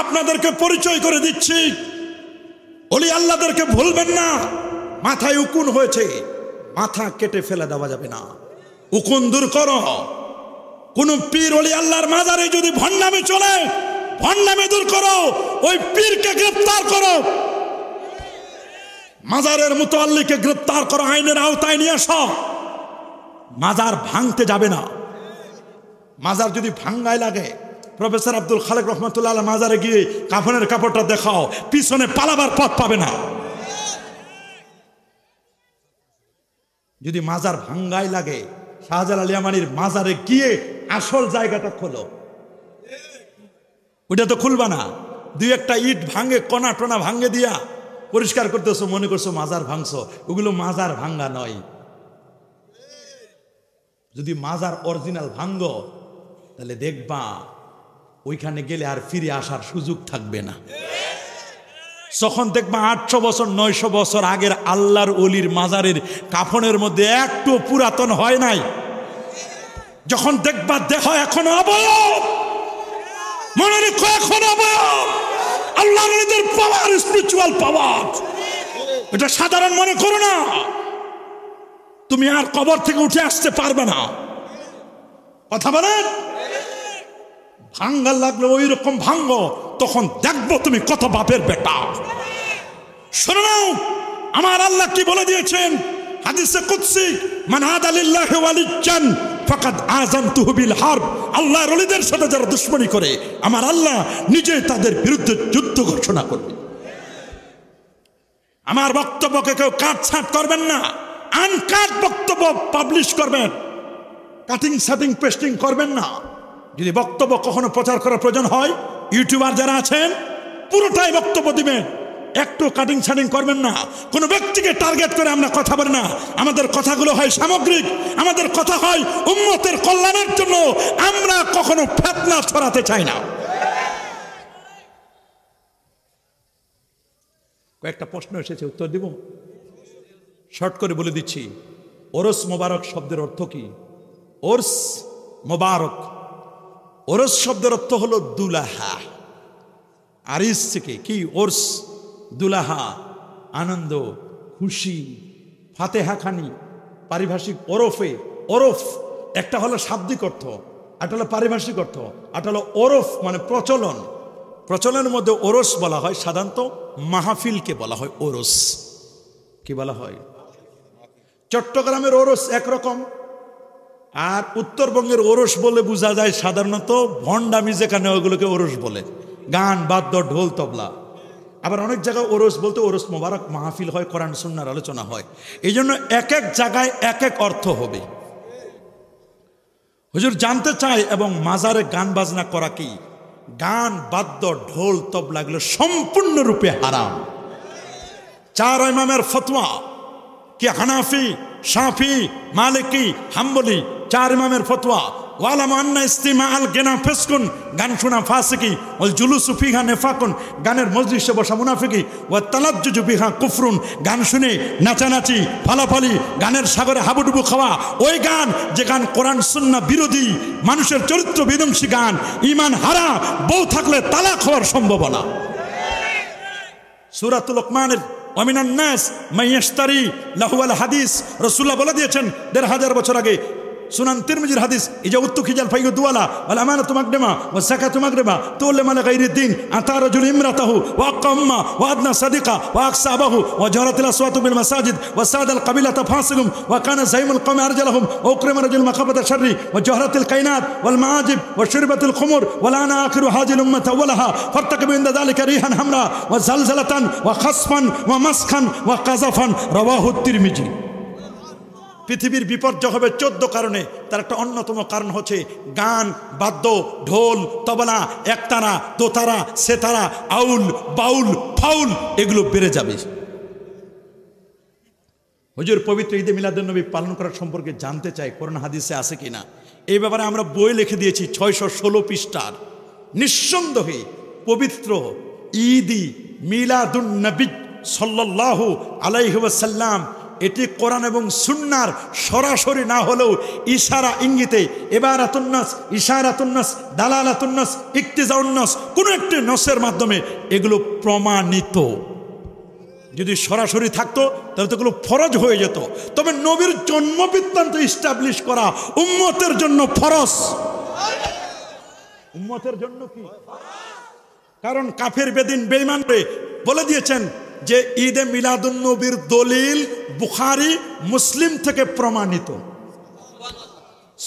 আপনাদেরকে পরিচয় করে দিচ্ছি অলি আল্লাহদেরকে ভুলবেন না মাথায় উকুন হয়েছে মাথা কেটে ফেলে দেওয়া যাবে না উকুন দূর কর কোন পীর অলি আল্লাহর মাজারে যদি ভণ্ডামে চলে ভণ্ডামে দূর করো ওই পীরকে গ্রেপ্তার করো মাজারের মতো আল্লিকে গ্রেপ্তার করো আইনের আওতায় নিয়ে আস মাজার ভাঙতে যাবে না মাজার যদি ভাঙ্গায় লাগে প্রফেসর আব্দুল খালেক রহমতুল্লাহ আলম মাজারে গিয়ে কাফনের কাপড়টা দেখাও পিছনে পালাবার পথ পাবে না যদি মাজার ভাঙ্গাই লাগে শাহজাল আলিয়ামানির মাজারে গিয়ে আসল জায়গাটা খোলো ওটা তো খুলবা না দুই একটা ইট ভাঙে কণা টনা ভাঙে দিয়া পরিষ্কার করতেছো মনে করছো মাজার ভাঙছো ওগুলো মাজার ভাঙ্গা নয় যদি মাজার অরিজিনাল ভাঙ্গ তাহলে দেখবা ওইখানে গেলে আর ফিরে আসার সুযোগ থাকবে না যখন দেখবা আটশো বছর নয়শো বছর আগের আল্লাহর অলির মাজারের কাফনের মধ্যে একটু পুরাতন হয় নাই যখন দেখবা দেহ এখন অবয়ব মনে রেখো এখন অবয়ব আল্লাহর পাওয়ার স্পিরিচুয়াল পাওয়ার এটা সাধারণ মনে করো না তুমি আর কবর থেকে উঠে আসতে পারবে না কথা বলেন ভাঙ্গা লাগলে ওই রকম ভাঙ্গ তখন দেখবো তুমি কত বাপের বেটা শোনো নাও আমার আল্লাহ কি বলে দিয়েছেন হাদিসে কুৎসি মানহাদ আলিল্লাহ তুহবিল হার্ব যারা করে আমার আল্লাহ নিজে তাদের বিরুদ্ধে যুদ্ধ ঘোষণা করবে আমার বক্তব্যকে কেউ কাটছাট করবেন না আনকাট বক্তব্য পাবলিশ করবেন কাটিং সাটিং পেস্টিং করবেন না যদি বক্তব্য কখনো প্রচার করার প্রয়োজন হয় ইউটিউবার যারা আছেন পুরোটাই বক্তব্য দিবেন একটু কাটিং ছাটিং করবেন না কোনো ব্যক্তিকে টার্গেট করে আমরা কথা বলি না আমাদের কথাগুলো হয় সামগ্রিক আমাদের কথা হয় উন্মতের কল্যাণের জন্য আমরা কখনো ফেতনা ছড়াতে চাই না কয়েকটা প্রশ্ন এসেছে উত্তর দিব শর্ট করে বলে দিচ্ছি ওরস মোবারক শব্দের অর্থ কি ওরস মোবারক ওরস শব্দের অর্থ হলো দুলাহা আরিস থেকে কি ওরস দুলাহা আনন্দ খুশি ফাতেহা খানি পারিভাষিক ওরফে ওরফ একটা হলো শাব্দিক অর্থ একটা হলো পারিভাষিক অর্থ একটা হলো ওরফ মানে প্রচলন প্রচলনের মধ্যে ওরস বলা হয় সাধারণত মাহফিলকে বলা হয় ওরস কি বলা হয় চট্টগ্রামের ওরস একরকম আর উত্তরবঙ্গের ওরস বলে বোঝা যায় সাধারণত ভণ্ডামি যেখানে ওইগুলোকে ওরস বলে গান বাদ্য ঢোল তবলা আবার অনেক জায়গায় ওরস বলতে ওরস মোবারক মাহফিল হয় কোরআন সন্ন্যার আলোচনা হয় এই জন্য এক এক জায়গায় এক এক অর্থ হবে হুজুর জানতে চায় এবং মাজারে গান বাজনা করা কি গান বাদ্য ঢোল তবলা এগুলো সম্পূর্ণরূপে হারাম চার ইমামের ফতোয়া কি হানাফি সাফি মালিকি হাম্বলি চার ইমামের ফতোয়া ইস্তিমা আল গেনা গান শোনা ফাসিকি গানের ও কুফরুন গান নাচানাচি গানের খাওয়া ওই গান যে গান বিরোধী মানুষের চরিত্র বিধ্বংসী গান ইমান হারা বউ থাকলে তালাক হওয়ার সম্ভাবনা সুরাতুল অমিনান্নাস মাইয়াস্তারি লাহুয়াল হাদিস রসুল্লাহ বলে দিয়েছেন দেড় হাজার বছর আগে سنن ترمجر حدث إجا اتو كجال فايو دوالا والأمانة مقدمة والزكاة مقدمة تول من غير الدين أنتا رجل امرته وأقى أمة وأدنى صديقة وأقصى أباه وجرت الأصوات بالمساجد وساد القبيلة فاصلهم وكان زعيم القوم أرجلهم وقرم رجل مقبة الشر وجهرت القينات والمعاجب وشربت الخمر ولعن آخر حاج الأمة أولها فارتقب عند ذلك ريحا حمراء وزلزلة وخصفا ومسخا وقذفا رواه الترمذي পৃথিবীর বিপর্যয় হবে চোদ্দ কারণে তার একটা অন্যতম কারণ হচ্ছে গান বাদ্য ঢোল তবলা একতারা তোতারা সেতারা আউল বাউল ফাউল এগুলো বেড়ে যাবে হজুর পবিত্র ঈদে মিলাদুল নবী পালন করার সম্পর্কে জানতে চাই করোনা হাদিসে আছে কি না এই ব্যাপারে আমরা বই লিখে দিয়েছি ছয়শো ষোলো পৃষ্ঠার নিঃসন্দেহে পবিত্র ঈদি মিলাদুল নবী সাল্লাহ সাল্লাম এটি কোরআন এবং সুন্নার সরাসরি না হলেও ইশারা ইঙ্গিতে এবার আতুন্নাস ইশারাতুন্নাস দালালাতুন্নাস ইকতিজাউন্নাস কোনো একটি নসের মাধ্যমে এগুলো প্রমাণিত যদি সরাসরি থাকতো তাহলে তো এগুলো ফরজ হয়ে যেত তবে নবীর জন্ম বৃত্তান্ত ইস্টাবলিশ করা উম্মতের জন্য ফরজ উম্মতের জন্য কি কারণ কাফের বেদিন বেইমান বলে দিয়েছেন যে ঈদে নবীর দলিল বুখারি মুসলিম থেকে প্রমাণিত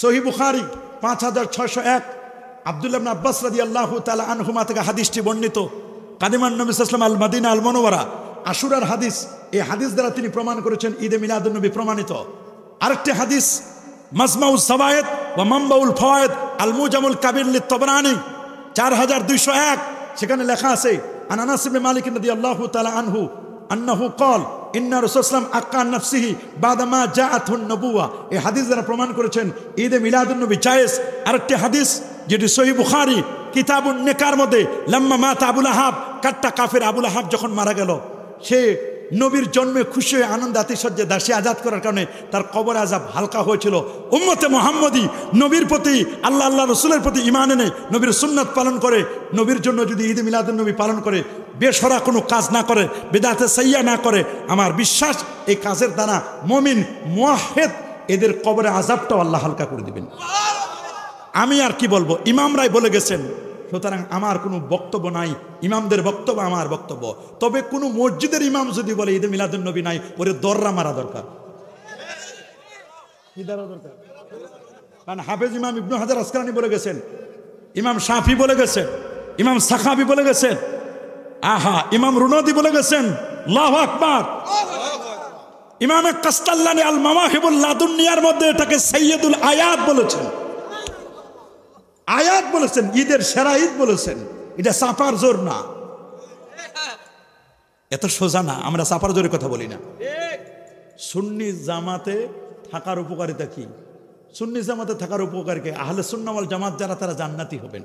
সহি বুখারি পাঁচ হাজার ছশো এক আবদুল্লাহ আব্বাস রাজি আল্লাহ তালা আনহুমা থেকে হাদিসটি বর্ণিত কাদিমান নবিসাম আল মাদিনা আল মনোয়ারা আশুরার হাদিস এই হাদিস দ্বারা তিনি প্রমাণ করেছেন ঈদে নবী প্রমাণিত আরেকটি হাদিস মাজমাউল সাবায়েদ বা মাম্বাউল ফয়েদ আলমুজামুল কাবির তবরানি চার হাজার দুইশো এক সেখানে লেখা আছে عن انس بن مالك رضي الله تعالى عنه انه قال ইন্না রসুলাম আক্কা নফসিহি বাদামা যা আথুন নবুয়া এই হাদিস দ্বারা প্রমাণ করেছেন ঈদে মিলাদুন্নবী জায়েজ আরেকটি হাদিস যেটি সহি বুখারি কিতাবুন নেকার মধ্যে লম্মা মাত আবুল আহাব কাট্টা কাফের আবুল আহাব যখন মারা গেল সে নবীর জন্মে খুশি হয়ে আনন্দ আতিশয্যে দাসী আজাদ করার কারণে তার কবর আজাব হালকা হয়েছিল উম্মতে মোহাম্মদী নবীর প্রতি আল্লাহ আল্লাহ রসুলের প্রতি ইমান এনে নবীর সুন্নাত পালন করে নবীর জন্য যদি ঈদ মিলাদুল নবী পালন করে বেসরা কোনো কাজ না করে বেদাতে সাইয়া না করে আমার বিশ্বাস এই কাজের দ্বারা মমিন মোয়াহেদ এদের কবরে আজাবটাও আল্লাহ হালকা করে দিবেন আমি আর কি বলবো ইমাম রায় বলে গেছেন সুতরাং আমার কোনো বক্তব্য নাই ইমামদের বক্তব্য আমার বক্তব্য তবে কোনো মসজিদের ইমাম যদি বলে ঈদে নবী নাই ওরে দররা মারা দরকার কারণ হাফেজ ইমাম ইবনু হাজার আসকারানি বলে গেছেন ইমাম সাফি বলে গেছেন ইমাম সাখাবি বলে গেছেন আহা ইমাম রুনদি বলে গেছেন লাহ আকবার ইমামে কাস্তাল্লানি আল মামাহিবুল লাদুনিয়ার মধ্যে এটাকে সৈয়দুল আয়াত বলেছেন আয়াত বলেছেন ঈদের সেরা ঈদ বলেছেন এটা সাফার জোর না এত সোজা না আমরা সাফার জোরে কথা বলি না সুন্নি জামাতে থাকার উপকারিতা কি সুন্নি জামাতে থাকার উপকার কি আহলে সুন্নামাল জামাত যারা তারা জান্নাতি হবেন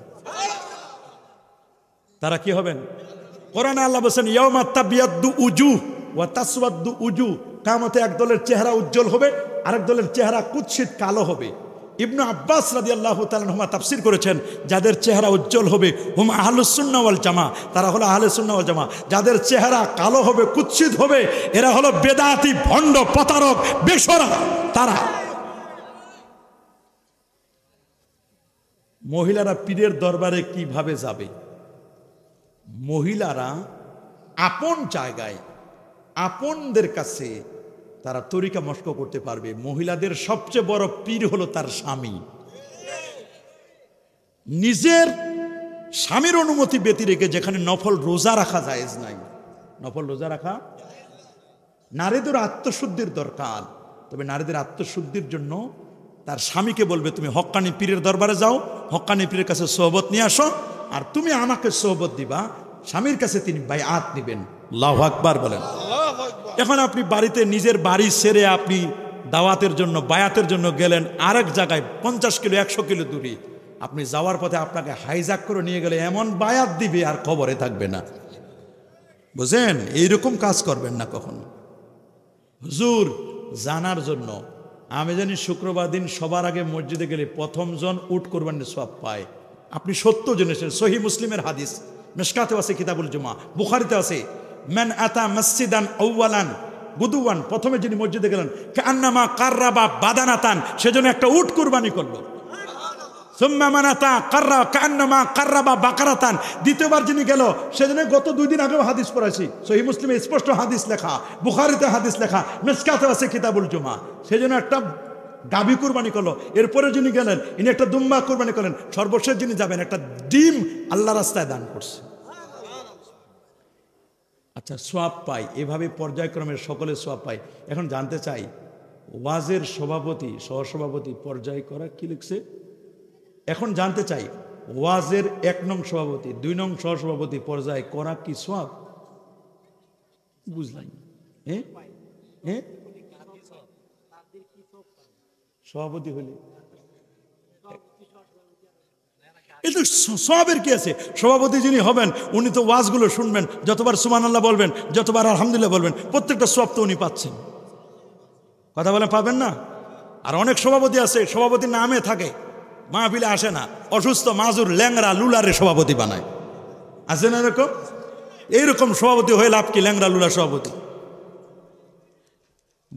তারা কি হবেন কোরআন আল্লাহ বলছেন ইয়ামাত্তাবিয়াদ্দু উজু ওয়া তাসওয়াদ্দু উজু কামতে এক দলের চেহারা উজ্জ্বল হবে আরেক দলের চেহারা কুৎসিত কালো হবে ইবনু আব্বাস রাজি আল্লাহ তালহমা তাফসির করেছেন যাদের চেহারা উজ্জ্বল হবে হুম আহলুসুন্নাওয়াল জামা তারা হলো আহলুসুন্নাওয়াল জামা যাদের চেহারা কালো হবে কুৎসিত হবে এরা হলো বেদাতি ভণ্ড প্রতারক বেসরা তারা মহিলারা পীরের দরবারে কিভাবে যাবে মহিলারা আপন জায়গায় আপনদের কাছে তারা তরিকা মস্ক করতে পারবে মহিলাদের সবচেয়ে বড় পীর হলো তার স্বামী নিজের স্বামীর অনুমতি ব্যতি রেখে যেখানে নফল রোজা রাখা যায় নাই নফল রোজা রাখা নারীদের আত্মশুদ্ধির দরকার তবে নারীদের আত্মশুদ্ধির জন্য তার স্বামীকে বলবে তুমি হক্কানি পীরের দরবারে যাও হকানি পীরের কাছে সোহবত নিয়ে আসো আর তুমি আমাকে সোহবত দিবা স্বামীর কাছে তিনি ভাই আত নিবেন লাভ আকবার বলেন এখন আপনি বাড়িতে নিজের বাড়ি সেরে আপনি দাওয়াতের জন্য বায়াতের জন্য গেলেন আরেক জায়গায় পঞ্চাশ কিলো একশো কিলো দূরে আপনি যাওয়ার পথে আপনাকে হাইজাক করে নিয়ে গেলে এমন বায়াত দিবে আর খবরে থাকবে না বুঝেন এইরকম কাজ করবেন না কখনো হুজুর জানার জন্য আমি জানি শুক্রবার দিন সবার আগে মসজিদে গেলে প্রথমজন উট কোরবানির সব পায় আপনি সত্য জেনেছেন সহি মুসলিমের হাদিস মেসকাতে আছে কিতাবুল জুমা বুখারিতে আছে ম্যান আতা মসজিদান ঔওয়ালান বুদুয়ান প্রথমে যিনি মসজিদে গেলেন কান্নামা কার্রাবা বাদানাতান সেজন্য একটা উট কুরবানি করলো বাকারাতান দ্বিতীয়বার যিনি গেল সেজন্য গত দুই দিন আগেও হাদিস সহি মুসলিমে স্পষ্ট হাদিস লেখা বুখারিতে হাদিস লেখা আছে একটা কুরবানি করলো এরপরে যিনি গেলেন ইনি একটা দুম্বা কুরবানি করলেন সর্বশেষ যিনি যাবেন একটা ডিম আল্লাহ রাস্তায় দান করছে আচ্ছা সোয়াব পাই এভাবে পর্যায়ক্রমে সকলে সোয়াব পায় এখন জানতে চাই ওয়াজের সভাপতি সহসভাপতি পর্যায় করা কি লিখছে এখন জানতে চাই ওয়াজের এক নং সভাপতি দুই নং সহসভাপতি পর্যায় করা কি সোয়াব বুঝলাম হ্যাঁ হ্যাঁ সভাপতি হলে এতে সবের কি আছে সভাপতি যিনি হবেন উনি তো ওয়াজগুলো শুনবেন যতবার সুমান আল্লাহ বলবেন যতবার আলহামদুলিল্লাহ বলবেন প্রত্যেকটা সব তো উনি পাচ্ছেন কথা বলে পাবেন না আর অনেক সভাপতি আছে সভাপতি নামে থাকে মাহফিলে আসে না অসুস্থ মাজুর ল্যাংরা লুলারে সভাপতি বানায় আছে না এরকম এইরকম সভাপতি হয়ে লাভ কি ল্যাংরা লুলার সভাপতি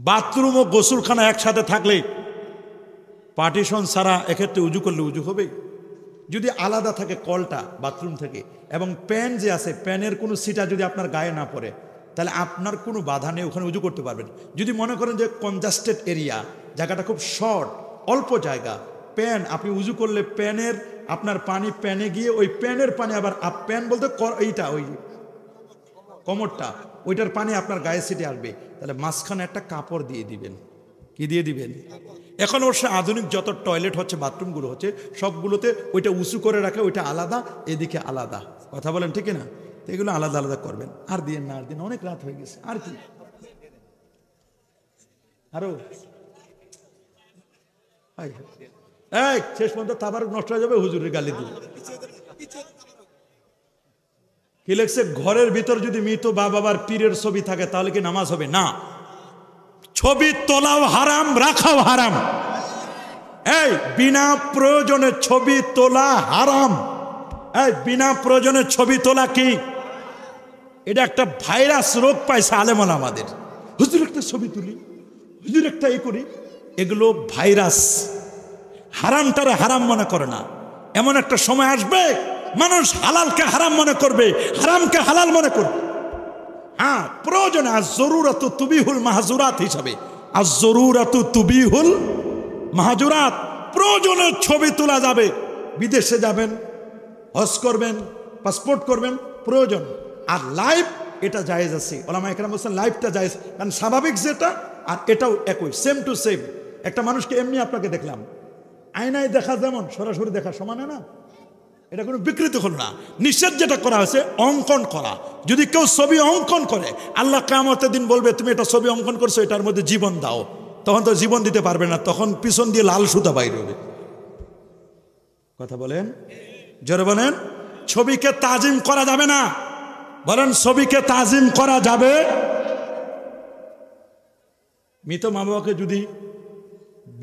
বাথরুম ও গোসুলখানা একসাথে থাকলে পার্টিশন ছাড়া এক্ষেত্রে উজু করলে উজু হবে যদি আলাদা থাকে কলটা বাথরুম থেকে এবং প্যান যে আছে প্যানের কোনো সিটা যদি আপনার গায়ে না পড়ে তাহলে আপনার কোনো বাধা নেই ওখানে উজু করতে পারবেন যদি মনে করেন যে কনজাস্টেড এরিয়া জায়গাটা খুব শর্ট অল্প জায়গা প্যান আপনি উজু করলে প্যানের আপনার পানি প্যানে গিয়ে ওই প্যানের পানি আবার প্যান বলতে এইটা ওই কমরটা ওইটার পানি আপনার গায়ে সিটে আসবে তাহলে মাঝখানে একটা কাপড় দিয়ে দিবেন কি দিয়ে দিবেন এখন অবশ্য আধুনিক যত টয়লেট হচ্ছে বাথরুমগুলো হচ্ছে সবগুলোতে ওইটা উঁচু করে রাখে ওইটা আলাদা এদিকে আলাদা কথা বলেন ঠিক না এগুলো আলাদা আলাদা করবেন আর দিয়ে না আর দিন অনেক রাত হয়ে গেছে আর কি আরো এক শেষ পর্যন্ত তাবার নষ্ট হয়ে যাবে হুজুরের গালি দিয়ে কি লেখছে ঘরের ভিতর যদি মৃত বা বাবার পীরের ছবি থাকে তাহলে কি নামাজ হবে না ছবি তোলাও হারাম রাখাও হারাম এই বিনা প্রয়োজনে ছবি তোলা হারাম এই বিনা প্রয়োজনে ছবি তোলা কি এটা একটা ভাইরাস রোগ পাইছে আলেমন আমাদের হুজুর একটা ছবি তুলি হুজুর একটা এ করি এগুলো ভাইরাস হারামটারে হারাম মনে করে না এমন একটা সময় আসবে মানুষ হালালকে হারাম মনে করবে হারামকে হালাল মনে করবে হ্যাঁ প্রয়োজনে আর জরুরাত তুবিহুল মাহাজুরাত হিসাবে আর জরুরাত তুবিহুল মাহাজুরাত প্রয়োজনের ছবি তোলা যাবে বিদেশে যাবেন হজ করবেন পাসপোর্ট করবেন প্রয়োজন আর লাইভ এটা জায়েজ আছে ওলামা একরাম হোসেন লাইভটা জায়েজ কারণ স্বাভাবিক যেটা আর এটাও একই সেম টু সেম একটা মানুষকে এমনি আপনাকে দেখলাম আয়নায় দেখা যেমন সরাসরি দেখা সমানে হ্যাঁ না এটা কোনো বিকৃত হল না নিষেধ যেটা করা হয়েছে অঙ্কন করা যদি কেউ ছবি অঙ্কন করে আল্লাহ কামতের দিন বলবে তুমি এটা ছবি অঙ্কন করছো এটার মধ্যে জীবন দাও তখন তো জীবন দিতে পারবে না তখন পিছন দিয়ে লাল সুতা বাইর হবে কথা বলেন জোরে বলেন ছবিকে তাজিম করা যাবে না বলেন ছবিকে তাজিম করা যাবে মৃত মা বাবাকে যদি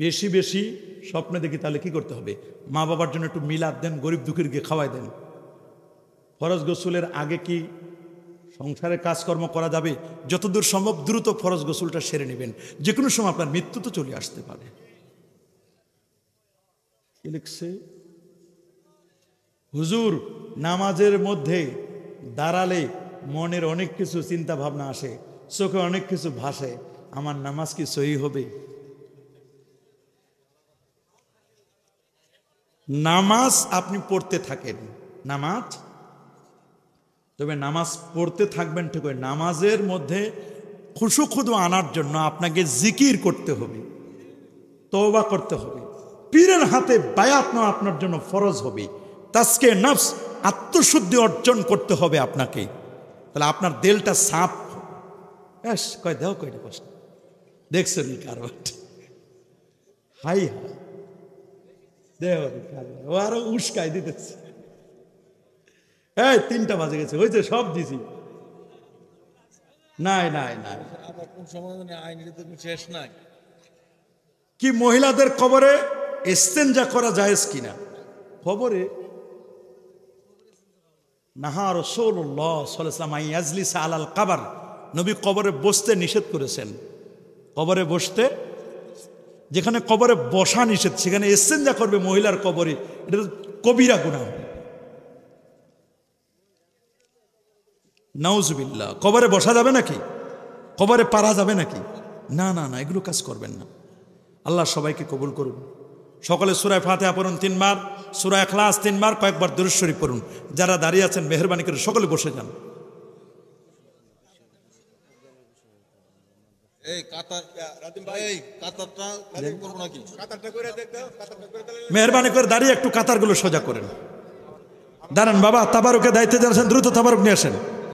বেশি বেশি স্বপ্নে দেখি তাহলে কি করতে হবে মা বাবার জন্য একটু মিলাদ দেন গরিব দুঃখীর গিয়ে খাওয়াই দেন ফরজ গোসলের আগে কি সংসারে কাজকর্ম করা যাবে যতদূর সম্ভব দ্রুত ফরজ গোসলটা সেরে নেবেন যে কোনো সময় আপনার মৃত্যু তো চলে আসতে পারে লিখছে হুজুর নামাজের মধ্যে দাঁড়ালে মনের অনেক কিছু চিন্তা ভাবনা আসে চোখে অনেক কিছু ভাসে আমার নামাজ কি সহি হবে নামাজ আপনি পড়তে থাকেন নামাজ তবে নামাজ পড়তে থাকবেন ঠিক নামাজের মধ্যে খুশু খুদু আনার জন্য আপনাকে জিকির করতে হবে তওবা করতে হবে পীরের হাতে বায়াত নেওয়া আপনার জন্য ফরজ হবে তাসকে নফস আত্মশুদ্ধি অর্জন করতে হবে আপনাকে তাহলে আপনার দেলটা সাপ ব্যাস কয় দেখো কয়টা প্রশ্ন দেখছেন কারবারটা হাই হাই আরো উস্কাই দিতেছে তিনটা বাজে গেছে সব দিছি নাই নাই নাই শেষ নাই কি মহিলাদের কবরে এস্তেঞ্জা করা জায়েজ কিনা খবরে নাহা রসোল্লাহ সাল্লাম আইয়াজলিসা আলাল কাবার নবী কবরে বসতে নিষেধ করেছেন কবরে বসতে যেখানে কবরে বসা নিষেধ সেখানে যা করবে মহিলার কবরে এটা কবিরা গুণা নাউজবিল্লা কবরে বসা যাবে নাকি কবরে পারা যাবে নাকি না না না এগুলো কাজ করবেন না আল্লাহ সবাইকে কবুল করুন সকলে সুরায় ফাতে পড়ুন তিনবার সুরায় খ্লাস তিনবার কয়েকবার দূরেশ্বরী পড়ুন যারা দাঁড়িয়ে আছেন মেহরবানি করে সকলে বসে যান মেহরবানি করে দাঁড়িয়ে একটু কাতারগুলো সোজা করেন দাঁড়ান বাবা তাবারুকে দায়িত্বে দিয়েছেন দ্রুত তাবারুক নিয়ে আসেন